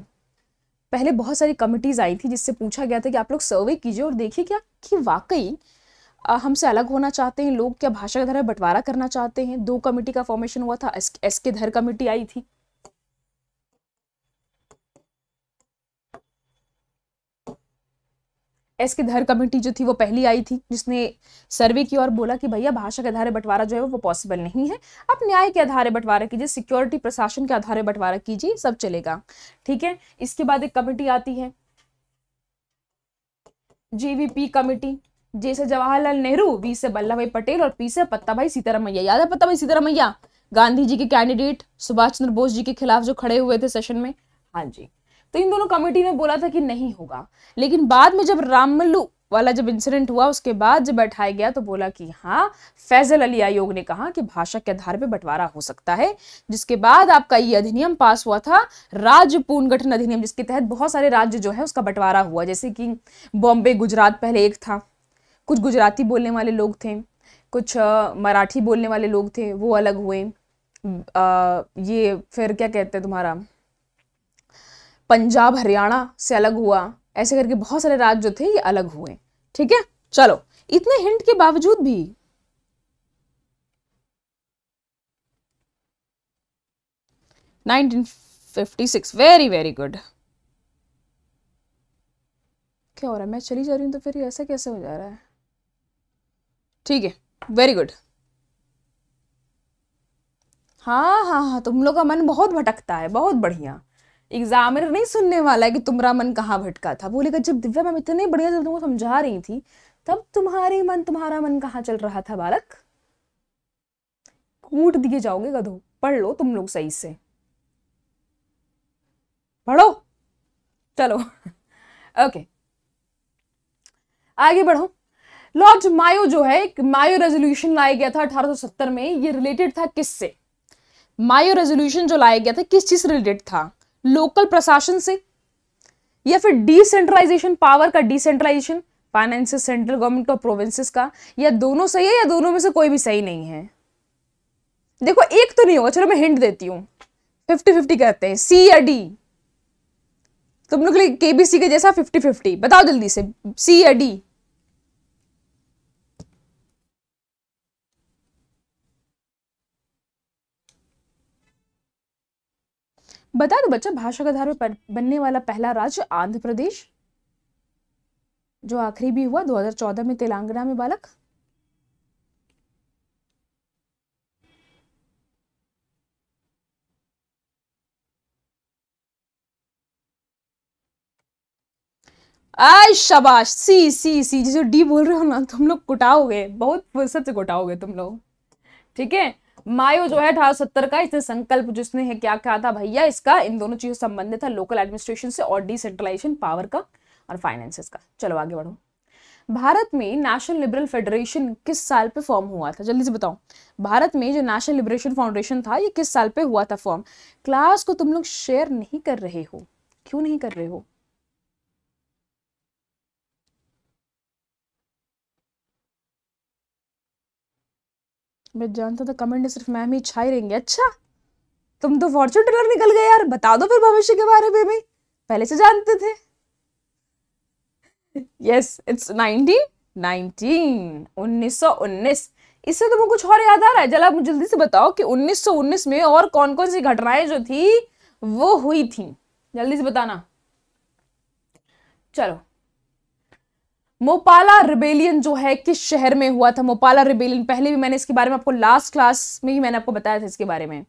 पहले बहुत सारी कमिटीज आई थी जिससे पूछा गया था कि आप लोग सर्वे कीजिए और देखिए क्या कि वाकई हमसे अलग होना चाहते हैं लोग क्या भाषा के धरे बंटवारा करना चाहते हैं दो कमेटी का फॉर्मेशन हुआ था एस, के धर कमेटी आई थी एस के धर कमेटी जो थी वो पहली आई थी जिसने सर्वे की और बोला कि भैया भाषा के आधार बंटवारा जो है वो पॉसिबल नहीं है आप न्याय के आधार बंटवारा कीजिए सिक्योरिटी प्रशासन के आधार बंटवारा कीजिए सब चलेगा ठीक है इसके बाद एक कमेटी आती है जीवीपी कमेटी जे से जवाहरलाल नेहरू वी से वल्लभ भाई पटेल और पी से पत्ताभाई सीतारामैया याद है पत्ताभाई सीतारामैया गांधी जी के कैंडिडेट सुभाष चंद्र बोस जी के खिलाफ जो खड़े हुए थे सेशन में हाँ जी तो इन दोनों कमेटी ने बोला था कि नहीं होगा लेकिन बाद में जब राममल्लू वाला जब इंसिडेंट हुआ उसके बाद जब बैठाया गया तो बोला कि हाँ फैजल अली आयोग ने कहा कि भाषा के आधार पर बंटवारा हो सकता है जिसके बाद आपका ये अधिनियम पास हुआ था राज्य पुनर्गठन अधिनियम जिसके तहत बहुत सारे राज्य जो है उसका बंटवारा हुआ जैसे कि बॉम्बे गुजरात पहले एक था कुछ गुजराती बोलने वाले लोग थे कुछ मराठी बोलने वाले लोग थे वो अलग हुए आ, ये फिर क्या कहते हैं तुम्हारा पंजाब हरियाणा से अलग हुआ ऐसे करके बहुत सारे राज्य जो थे ये अलग हुए ठीक है चलो इतने हिंट के बावजूद भी नाइनटीन वेरी वेरी गुड क्या हो रहा है मैं चली जा रही हूँ तो फिर ऐसा कैसे हो जा रहा है ठीक है वेरी गुड हाँ हाँ हाँ तुम लोग का मन बहुत भटकता है बहुत बढ़िया एग्जामिनर नहीं सुनने वाला है कि तुम्हारा मन कहाँ भटका था बोलेगा जब दिव्या मैम इतने बढ़िया जब तुमको समझा रही थी तब तुम्हारे मन तुम्हारा मन कहाँ चल रहा था बालक कूट दिए जाओगे गधो पढ़ लो तुम लोग सही से पढ़ो चलो ओके [LAUGHS] आगे बढ़ो लॉर्ड मायो जो है एक मायो रेजोल्यूशन लाया गया था 1870 में ये रिलेटेड था किससे मायो रेजोल्यूशन जो लाया गया था किस चीज से रिलेटेड था लोकल प्रशासन से या फिर डिसेंट्रलाइजेशन पावर का डिसेंट्रलाइजेशन फाइनेंस सेंट्रल गवर्नमेंट का प्रोविंसेस का या दोनों सही है या दोनों में से कोई भी सही नहीं है देखो एक तो नहीं होगा चलो मैं हिंट देती हूँ फिफ्टी फिफ्टी कहते हैं सी या डी तुम लोग के लिए केबीसी के जैसा फिफ्टी फिफ्टी बताओ जल्दी से सी या डी बता दो बच्चा भाषा के आधार पर बनने वाला पहला राज्य आंध्र प्रदेश जो आखिरी भी हुआ 2014 में तेलंगाना में बालक आय शबाश सी सी सी जिसे डी बोल रहे हो ना तुम लोग कुटाओगे बहुत फुर्सत से कुटाओगे तुम लोग ठीक है मायो जो है अठारह सत्तर का इसने संकल्प जिसने है क्या कहा था भैया इसका इन दोनों चीजों से संबंधित था लोकल एडमिनिस्ट्रेशन से और डिसेंट्रलाइजेशन पावर का और फाइनेंसेस का चलो आगे बढ़ो भारत में नेशनल लिबरल फेडरेशन किस साल पे फॉर्म हुआ था जल्दी से बताओ भारत में जो नेशनल लिबरेशन फाउंडेशन था ये किस साल पे हुआ था फॉर्म क्लास को तुम लोग शेयर नहीं कर रहे हो क्यों नहीं कर रहे हो मैं जानता था तो कमेंट में सिर्फ मैम ही छाई रहेंगे अच्छा तुम तो फॉर्चून टेलर निकल गए यार बता दो फिर भविष्य के बारे में भी पहले से जानते थे यस इट्स नाइनटीन नाइनटीन उन्नीस सौ इससे तुम्हें कुछ और याद आ रहा है जरा मुझे जल्दी से बताओ कि 1919 में और कौन कौन सी घटनाएं जो थी वो हुई थी जल्दी से बताना चलो मोपाला रिबेलियन जो है किस शहर में हुआ था मोपाला रिबेलियन पहले भी मैंने इसके बारे में आपको लास्ट क्लास में ही मैंने आपको बताया था इसके बारे में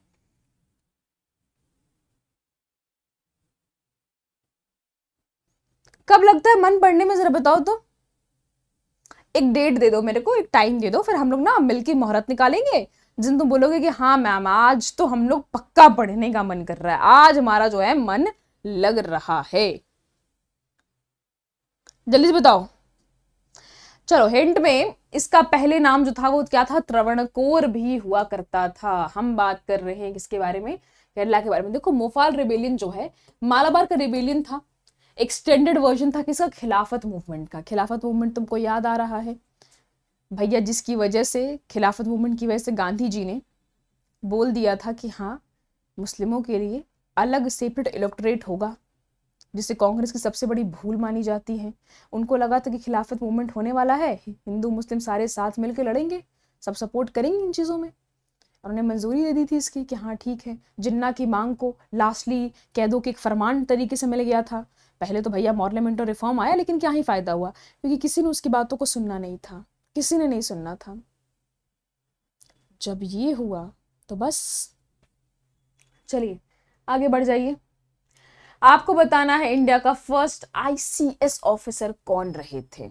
कब लगता है मन पढ़ने में जरा बताओ तो एक डेट दे दो मेरे को एक टाइम दे दो फिर हम लोग ना मिलकर मुहूर्त निकालेंगे जिन तुम बोलोगे कि हाँ मैम आज तो हम लोग पक्का पढ़ने का मन कर रहा है आज हमारा जो है मन लग रहा है जल्दी से बताओ चलो हिंट में इसका पहले नाम जो था वो क्या था त्रवणकोर भी हुआ करता था हम बात कर रहे हैं किसके बारे में केरला के बारे में देखो मोफाल रिबेलियन जो है मालाबार का रिबेलियन था एक्सटेंडेड वर्जन था किसका खिलाफत मूवमेंट का खिलाफत मूवमेंट तुमको याद आ रहा है भैया जिसकी वजह से खिलाफत मूवमेंट की वजह से गांधी जी ने बोल दिया था कि हाँ मुस्लिमों के लिए अलग सेपरेट इलेक्ट्रेट होगा जिसे कांग्रेस की सबसे बड़ी भूल मानी जाती है उनको लगा था कि खिलाफत मूवमेंट होने वाला है हिंदू मुस्लिम सारे साथ मिलकर लड़ेंगे सब सपोर्ट करेंगे इन चीज़ों में और उन्हें मंजूरी दे दी थी इसकी कि हाँ ठीक है जिन्ना की मांग को लास्टली कैदों के एक फरमान तरीके से मिल गया था पहले तो भैया और रिफॉर्म आया लेकिन क्या ही फ़ायदा हुआ क्योंकि किसी ने उसकी बातों को सुनना नहीं था किसी ने नहीं सुनना था जब ये हुआ तो बस चलिए आगे बढ़ जाइए आपको बताना है इंडिया का फर्स्ट आईसीएस ऑफिसर कौन रहे थे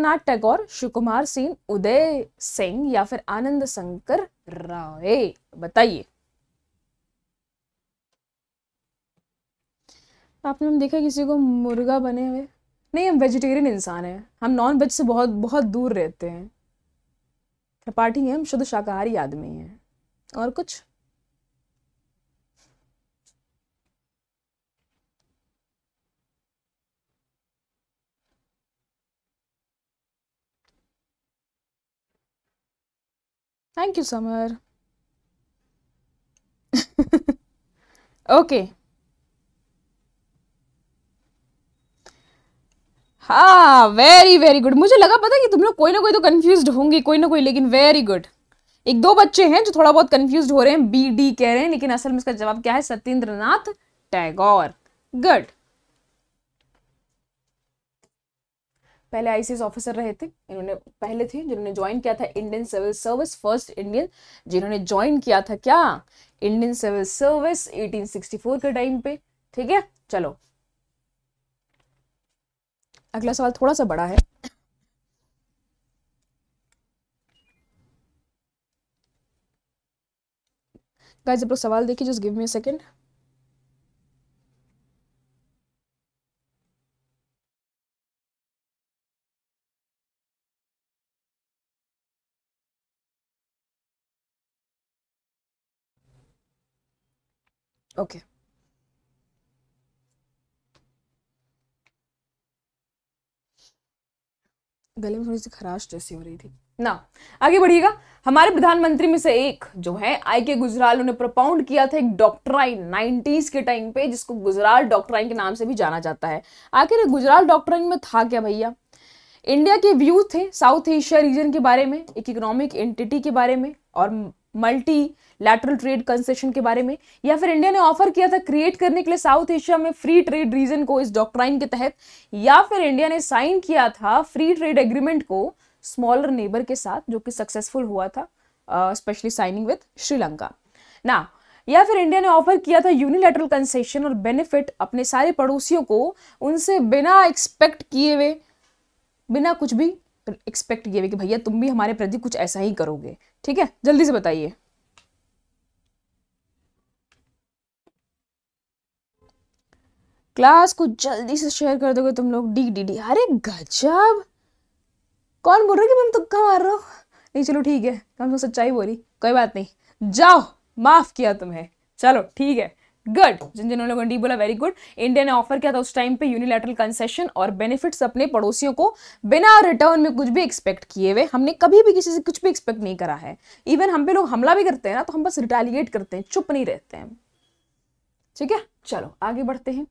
नाथ टैगोर शिवकुमार सिंह उदय सिंह या फिर आनंद शंकर राय बताइए आपने हम देखा किसी को मुर्गा बने हुए नहीं हम वेजिटेरियन इंसान हैं हम नॉन वेज से बहुत बहुत दूर रहते हैं त्रिपाठी हैं हम शुद्ध शाकाहारी आदमी हैं और कुछ थैंक यू समर ओके हाँ वेरी वेरी गुड मुझे लगा पता कि तुम लोग कोई ना कोई तो कंफ्यूज होंगे कोई ना कोई लेकिन वेरी गुड एक दो बच्चे हैं जो थोड़ा बहुत कंफ्यूज हो रहे हैं बी डी कह रहे हैं लेकिन असल में इसका जवाब क्या है सत्येंद्र नाथ टैगोर गुड पहले आईसीएस ऑफिसर रहे थे इन्होंने पहले थे जिन्होंने ज्वाइन किया था Indian civil service first Indian जिन्होंने ज्वाइन किया था क्या इंडियन सिविल सर्विस 1864 के टाइम पे ठीक है चलो अगला सवाल थोड़ा सा बड़ा है गाइस आप लोग सवाल देखिए just give me a second Okay. गले में थोड़ी सी खराश जैसी हो रही थी ना आगे बढ़िएगा हमारे प्रधानमंत्री में से एक जो है आई के गुजराल उन्होंने प्रपाउंड किया था एक डॉक्टराइन नाइनटीज के टाइम पे जिसको गुजराल डॉक्टराइन के नाम से भी जाना जाता है आखिर गुजराल डॉक्टराइन में था क्या भैया इंडिया के व्यू थे साउथ एशिया रीजन के बारे में एक इकोनॉमिक एंटिटी के बारे में और मल्टी लैटरल ट्रेड कंसेशन के बारे में या फिर इंडिया ने ऑफर किया था क्रिएट करने के लिए साउथ एशिया में फ्री ट्रेड रीजन को इस डॉक्ट्राइन के तहत या फिर इंडिया ने साइन किया था फ्री ट्रेड एग्रीमेंट को स्मॉलर नेबर के साथ जो कि सक्सेसफुल हुआ था स्पेशली साइनिंग विद श्रीलंका ना या फिर इंडिया ने ऑफर किया था यूनिलेटरल कंसेशन और बेनिफिट अपने सारे पड़ोसियों को उनसे बिना एक्सपेक्ट किए हुए बिना कुछ भी एक्सपेक्ट किए हुए कि भैया तुम भी हमारे प्रति कुछ ऐसा ही करोगे ठीक है जल्दी से बताइए क्लास को जल्दी से शेयर कर दोगे तुम लोग डी डी डी अरे गजब कौन बोल रहे कि मैम तुक्का मार रहा हूँ नहीं चलो ठीक है कम से सच्चाई बोली कोई बात नहीं जाओ माफ किया तुम्हें चलो ठीक है गुड जिन जिन लोगों ने बोला वेरी गुड इंडिया ने ऑफर किया था उस टाइम पे यूनिलैटरल कंसेशन और बेनिफिट्स अपने पड़ोसियों को बिना रिटर्न में कुछ भी एक्सपेक्ट किए हुए हमने कभी भी किसी से कुछ भी एक्सपेक्ट नहीं करा है इवन हम पे लोग हमला भी करते हैं ना तो हम बस रिटेलिएट करते हैं चुप नहीं रहते हैं ठीक है चलो आगे बढ़ते हैं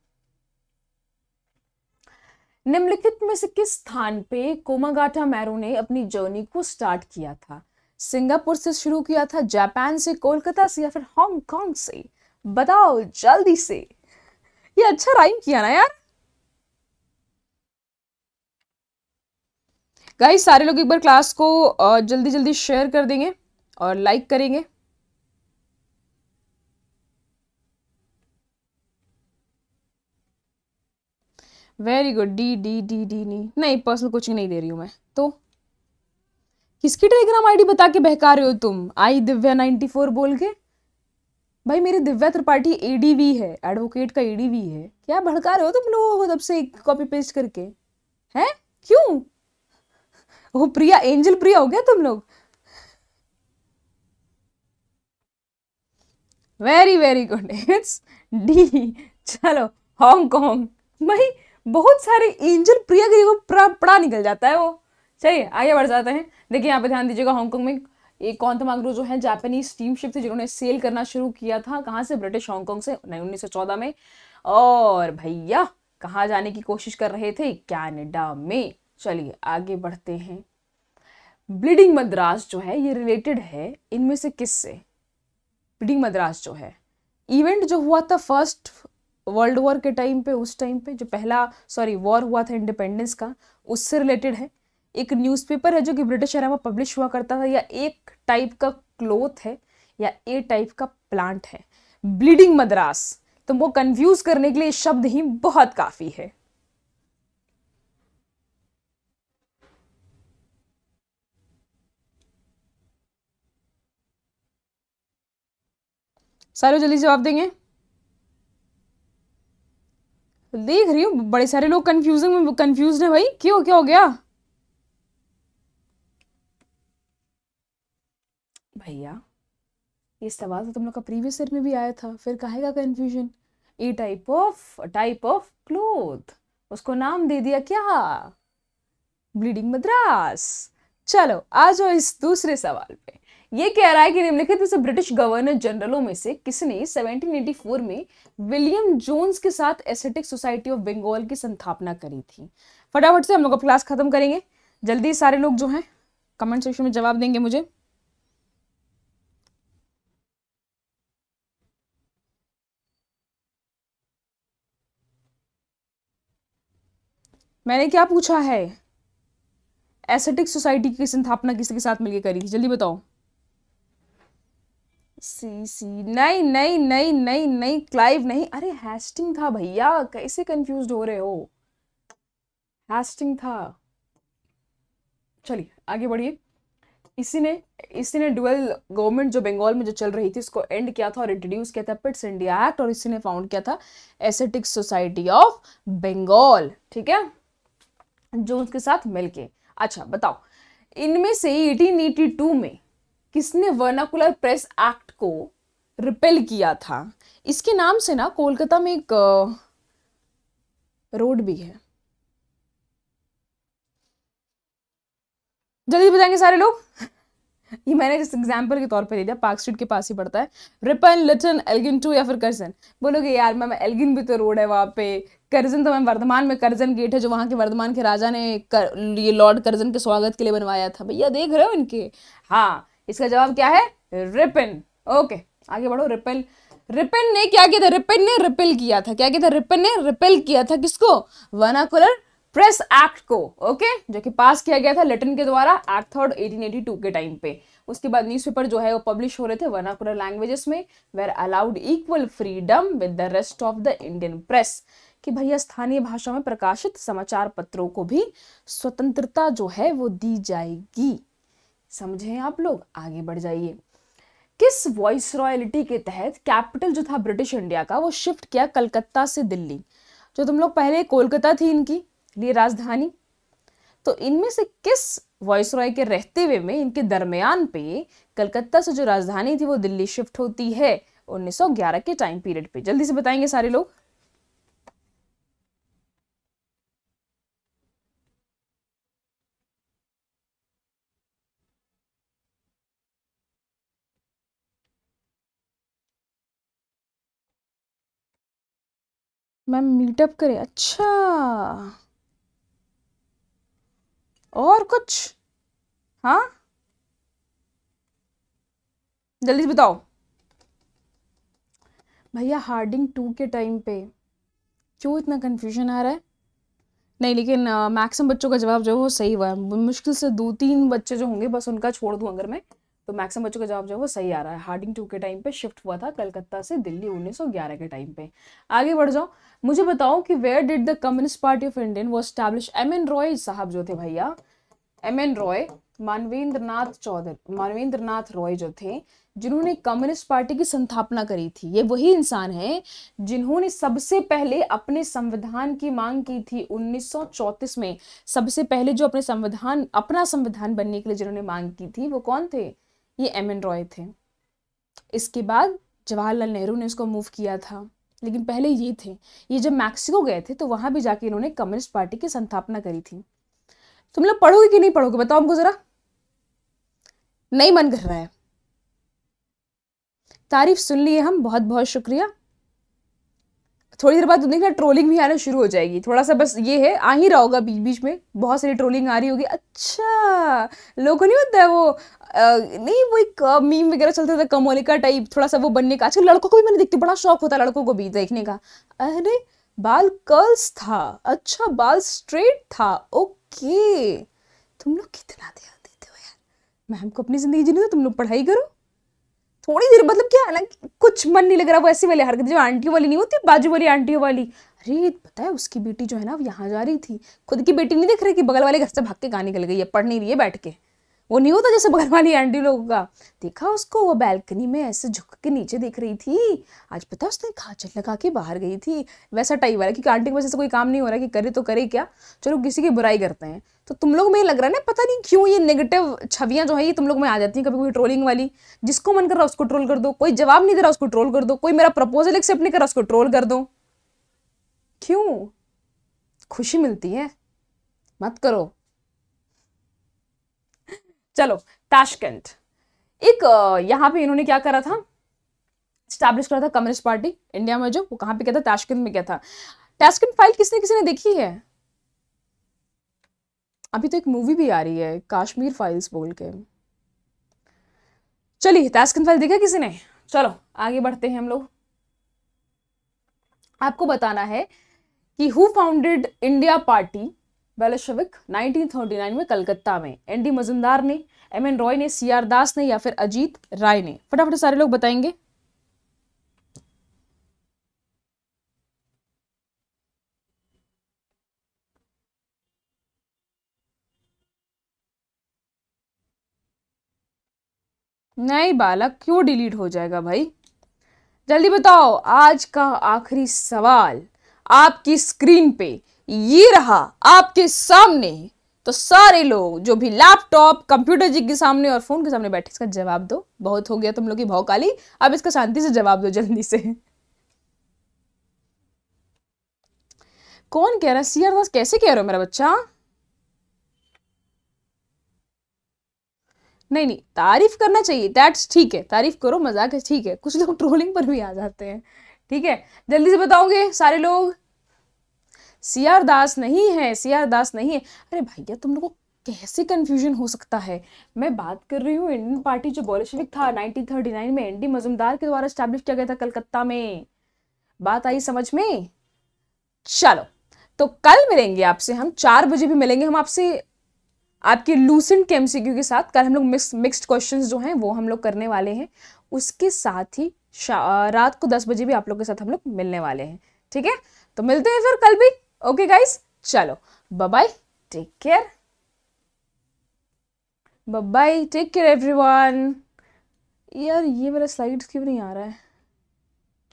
निम्नलिखित में से किस स्थान पे कोमागाटा मैरो ने अपनी जर्नी को स्टार्ट किया था सिंगापुर से शुरू किया था जापान से कोलकाता से या फिर हांगकांग से बताओ जल्दी से ये अच्छा राइम किया ना यार गाइस सारे लोग एक बार क्लास को जल्दी जल्दी शेयर कर देंगे और लाइक करेंगे very good D D D D नी नहीं पर्सनल कोचिंग नहीं दे रही हूं मैं तो किसकी टेलीग्राम आईडी बता के बहका रहे हो तुम आई दिव्या नाइन्टी फोर बोल के भाई मेरी दिव्या त्रिपाठी ए है एडवोकेट का ए है क्या भड़का रहे हो तुम लोगों को तब से कॉपी पेस्ट करके हैं क्यों वो प्रिया एंजल प्रिया हो गया तुम लोग very very good it's D चलो हांगकांग भाई बहुत सारे एंजल प्रिया के जगह पड़ा निकल जाता है वो चलिए आगे बढ़ जाते हैं देखिए यहाँ पे ध्यान दीजिएगा हांगकांग में ये कौनतमाग्रो जो है जापानीज स्टीमशिप थे जिन्होंने सेल करना शुरू किया था कहाँ से ब्रिटिश हांगकॉन्ग से उन्नीस सौ चौदह में और भैया कहाँ जाने की कोशिश कर रहे थे कैनेडा में चलिए आगे बढ़ते हैं ब्लीडिंग मद्रास जो है ये रिलेटेड है इनमें से किस से ब्लीडिंग मद्रास जो है इवेंट जो हुआ था फर्स्ट वर्ल्ड वॉर के टाइम पे उस टाइम पे जो पहला सॉरी वॉर हुआ था इंडिपेंडेंस का उससे रिलेटेड है एक न्यूज़पेपर है जो कि ब्रिटिश एरा में पब्लिश हुआ करता था या एक टाइप का क्लोथ है या ए टाइप का प्लांट है ब्लीडिंग मद्रास तुमको कंफ्यूज करने के लिए शब्द ही बहुत काफ़ी है सारे जल्दी जवाब देंगे देख रही हूं बड़े सारे लोग कंफ्यूजन में कंफ्यूज है भाई क्यों क्या हो गया भैया ये सवाल तो तुम लोग का प्रीवियस ईयर में भी आया था फिर कहेगा confusion a type of type of cloth उसको नाम दे दिया क्या ब्लीडिंग मद्रास चलो आ जाओ इस दूसरे सवाल पे ये कह रहा है कि निम्नलिखित से ब्रिटिश गवर्नर जनरलों में से किसने 1784 में विलियम जोन्स के साथ एसेटिक सोसाइटी ऑफ बंगाल की संस्थापना करी थी फटाफट से हम लोग अब क्लास खत्म करेंगे जल्दी सारे लोग जो हैं कमेंट सेक्शन में जवाब देंगे मुझे मैंने क्या पूछा है एसेटिक सोसाइटी की संस्थापना किसके साथ मिलकर करी थी जल्दी बताओ सी सी नहीं नहीं नहीं नहीं नहीं क्लाइव नहीं अरे हैस्टिंग था भैया कैसे कंफ्यूज हो रहे हो हैस्टिंग था चलिए आगे बढ़िए इसी ने इसी ने डुअल गवर्नमेंट जो बंगाल में जो चल रही थी उसको एंड किया था और इंट्रोड्यूस किया था पिट्स इंडिया एक्ट और इसी ने फाउंड किया था एसेटिक सोसाइटी ऑफ बंगाल ठीक है जो उसके साथ मिलके अच्छा बताओ इनमें से 1882 में किसने वर्नाकुलर प्रेस एक्ट को रिपेल किया था इसके नाम से ना कोलकाता में एक रोड भी है जल्दी बताएंगे सारे लोग ये मैंने जिस एग्जाम्पल के तौर पर ले लिया पार्क स्ट्रीट के पास ही पड़ता है रिपन लिटन एल्गिन टू या फिर कर्सन बोलोगे यार मैम एल्गिन भी तो रोड है वहाँ पे करजन तो मैम वर्धमान में करजन गेट है जो वहाँ के वर्धमान के राजा ने कर, ये लॉर्ड करजन के स्वागत के लिए बनवाया था भैया देख रहे हो इनके हाँ इसका जवाब क्या है रिपिन ओके आगे बढ़ो रिपेल रिपिन ने क्या किया था रिपिन ने रिपिल किया था क्या किया था रिपिन ने रिपिल किया था किसको वनाकुलर प्रेस एक्ट को ओके जो कि पास किया गया था लेटन के द्वारा एक्ट थर्ड 1882 के टाइम पे उसके बाद न्यूज़पेपर जो है वो पब्लिश हो रहे थे वनाकुलर लैंग्वेजेस में were allowed equal freedom with the rest of the Indian press कि भैया स्थानीय भाषा में प्रकाशित समाचार पत्रों को भी स्वतंत्रता जो है वो दी जाएगी समझे आप लोग आगे बढ़ जाइए किस वॉइस रॉयलिटी के तहत कैपिटल जो था ब्रिटिश इंडिया का वो शिफ्ट किया कलकत्ता से दिल्ली जो तुम लोग पहले कोलकाता थी इनकी लिए राजधानी तो इनमें से किस वॉइस रॉय के रहते हुए में इनके दरमियान पे कलकत्ता से जो राजधानी थी वो दिल्ली शिफ्ट होती है 1911 के टाइम पीरियड पे जल्दी से बताएंगे सारे लोग मैम मीटअप करें अच्छा और कुछ हाँ जल्दी से बताओ भैया हार्डिंग टू के टाइम पे क्यों इतना कन्फ्यूजन आ रहा है नहीं लेकिन मैक्सिमम बच्चों का जवाब जो है वो सही हुआ है मुश्किल से दो तीन बच्चे जो होंगे बस उनका छोड़ दूँ अगर मैं तो मैक्सिम बच्चों का जवाब जो है वो सही आ रहा है हार्डिंग टू के टाइम पे शिफ्ट हुआ था कलकत्ता से दिल्ली 1911 के टाइम पे आगे बढ़ जाओ मुझे बताओ कि where did the communist party of Indian वो स्टैब्लिश एम एन रॉय साहब जो थे भैया एम एन रॉय मानवेंद्र नाथ चौधरी मानवेंद्र नाथ रॉय जो थे जिन्होंने कम्युनिस्ट पार्टी की संस्थापना करी थी ये वही इंसान है जिन्होंने सबसे पहले अपने संविधान की मांग की थी 1934 में सबसे पहले जो अपने संविधान अपना संविधान बनने के लिए जिन्होंने मांग की थी वो कौन थे ये एम एन रॉय थे इसके बाद जवाहरलाल नेहरू ने इसको मूव किया था लेकिन पहले ये थे ये जब मैक्सिको गए थे तो वहाँ भी जाके इन्होंने कम्युनिस्ट पार्टी की संस्थापना करी थी तुम लोग पढ़ोगे कि नहीं पढ़ोगे बताओ हमको ज़रा नहीं मन कर रहा है तारीफ सुन लिए हम बहुत बहुत शुक्रिया थोड़ी देर बाद तो देखना ट्रोलिंग भी आना शुरू हो जाएगी थोड़ा सा बस ये है आ ही रहा होगा बीच बीच में बहुत सारी ट्रोलिंग आ रही होगी अच्छा लोगों नहीं होता है वो आ, नहीं वो एक मीम वगैरह चलता था कमोलिका टाइप थोड़ा सा वो बनने का आजकल लड़कों को भी मैंने देखती बड़ा शौक होता है लड़कों को भी देखने का अरे बाल कर्ल्स था अच्छा बाल स्ट्रेट था ओके तुम लोग कितना ध्यान देते हो यार मैम को अपनी ज़िंदगी जीने दो तो तुम लोग पढ़ाई करो थोड़ी देर मतलब क्या है ना कुछ मन नहीं लग रहा वो ऐसी वाली हरकत जो आंटियों वाली नहीं होती बाजू वाली आंटियों वाली अरे पता है उसकी बेटी जो है ना यहाँ जा रही थी खुद की बेटी नहीं देख रही कि बगल वाले घर से भाग के गाने निकल गई है पढ़ नहीं रही है बैठ के वो नहीं होता जैसे बगल वाली आंटी लोगों का देखा उसको वो बैल्कनी में ऐसे झुक के नीचे देख रही थी आज पता उसने खाचल लगा के बाहर गई थी वैसा टाइप वाला क्योंकि आंटी के वैसे कोई काम नहीं हो रहा कि करे तो करे क्या चलो किसी की बुराई करते हैं तो तुम लोग में लग रहा है ना पता नहीं क्यों ये नेगेटिव छवियाँ जो है ये तुम लोग में आ जाती हैं कभी कोई ट्रोलिंग वाली जिसको मन कर रहा उसको ट्रोल कर दो कोई जवाब नहीं दे रहा उसको ट्रोल कर दो कोई मेरा प्रपोजल एक्सेप्ट नहीं कर रहा उसको ट्रोल कर दो क्यों खुशी मिलती है मत करो चलो ताशकंद एक यहाँ पे इन्होंने क्या करा था स्टैब्लिश करा था कम्युनिस्ट पार्टी इंडिया में जो वो कहाँ पे क्या था ताशकंद में क्या था ताशकंद फाइल किसने किसी ने देखी है अभी तो एक मूवी भी आ रही है काश्मीर फाइल्स बोल के चलिए ताशकंद फाइल देखा किसी ने चलो आगे बढ़ते हैं हम लोग आपको बताना है कि who founded India party Bolshevik 1939 में कलकत्ता में एनडी मजुमदार ने एम एन रॉय ने सी आर दास ने या फिर अजीत राय ने फटाफट सारे लोग बताएंगे नहीं बालक क्यों डिलीट हो जाएगा भाई जल्दी बताओ आज का आखिरी सवाल आपकी स्क्रीन पे ये रहा आपके सामने तो सारे लोग जो भी लैपटॉप कंप्यूटर जी के सामने और फोन के सामने बैठे इसका जवाब दो बहुत हो गया तुम लोग की भौकाली अब इसका शांति से जवाब दो जल्दी से कौन कह रहा है सीआर दास कैसे कह रहे हो मेरा बच्चा नहीं नहीं तारीफ करना चाहिए दैट्स ठीक है तारीफ करो मजाक है ठीक है कुछ लोग ट्रोलिंग पर भी आ जाते हैं ठीक है जल्दी से बताओगे सारे लोग सी आर दास नहीं है सी आर दास नहीं है अरे भैया तुम लोग को कैसे कन्फ्यूजन हो सकता है मैं बात कर रही हूँ इंडियन पार्टी जो बोलिशविक था 1939 में एनडी मजुमदार के द्वारा स्टैब्लिश किया गया था कलकत्ता में बात आई समझ में चलो तो कल मिलेंगे आपसे हम चार बजे भी मिलेंगे हम आपसे आपके लूसेंट के एमसीक्यू के साथ कल हम लोग मिक्स मिक्सड क्वेश्चंस जो हैं वो हम लोग करने वाले हैं उसके साथ ही रात को दस बजे भी आप लोग के साथ हम लोग मिलने वाले हैं ठीक है तो मिलते हैं फिर कल भी ओके गाइस चलो bye take care bye take care everyone यार ये मेरा स्लाइड क्यों नहीं आ रहा है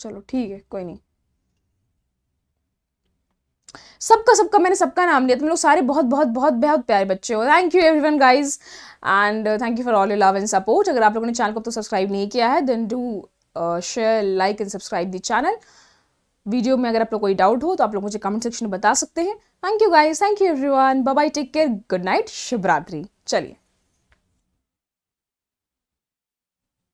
चलो ठीक है कोई नहीं सबका सबका मैंने सबका नाम लिया तुम लोग सारे बहुत बहुत बहुत बहुत प्यारे बच्चे हो thank you everyone guys and thank you for all you love and support अगर आप लोगों ने चैनल को तो सब्सक्राइब नहीं किया है then do share like and subscribe the channel video में अगर आप लोग कोई डाउट हो तो आप लोग मुझे कमेंट सेक्शन में बता सकते हैं thank you guys thank you everyone bye take care good night Shivratri चलिए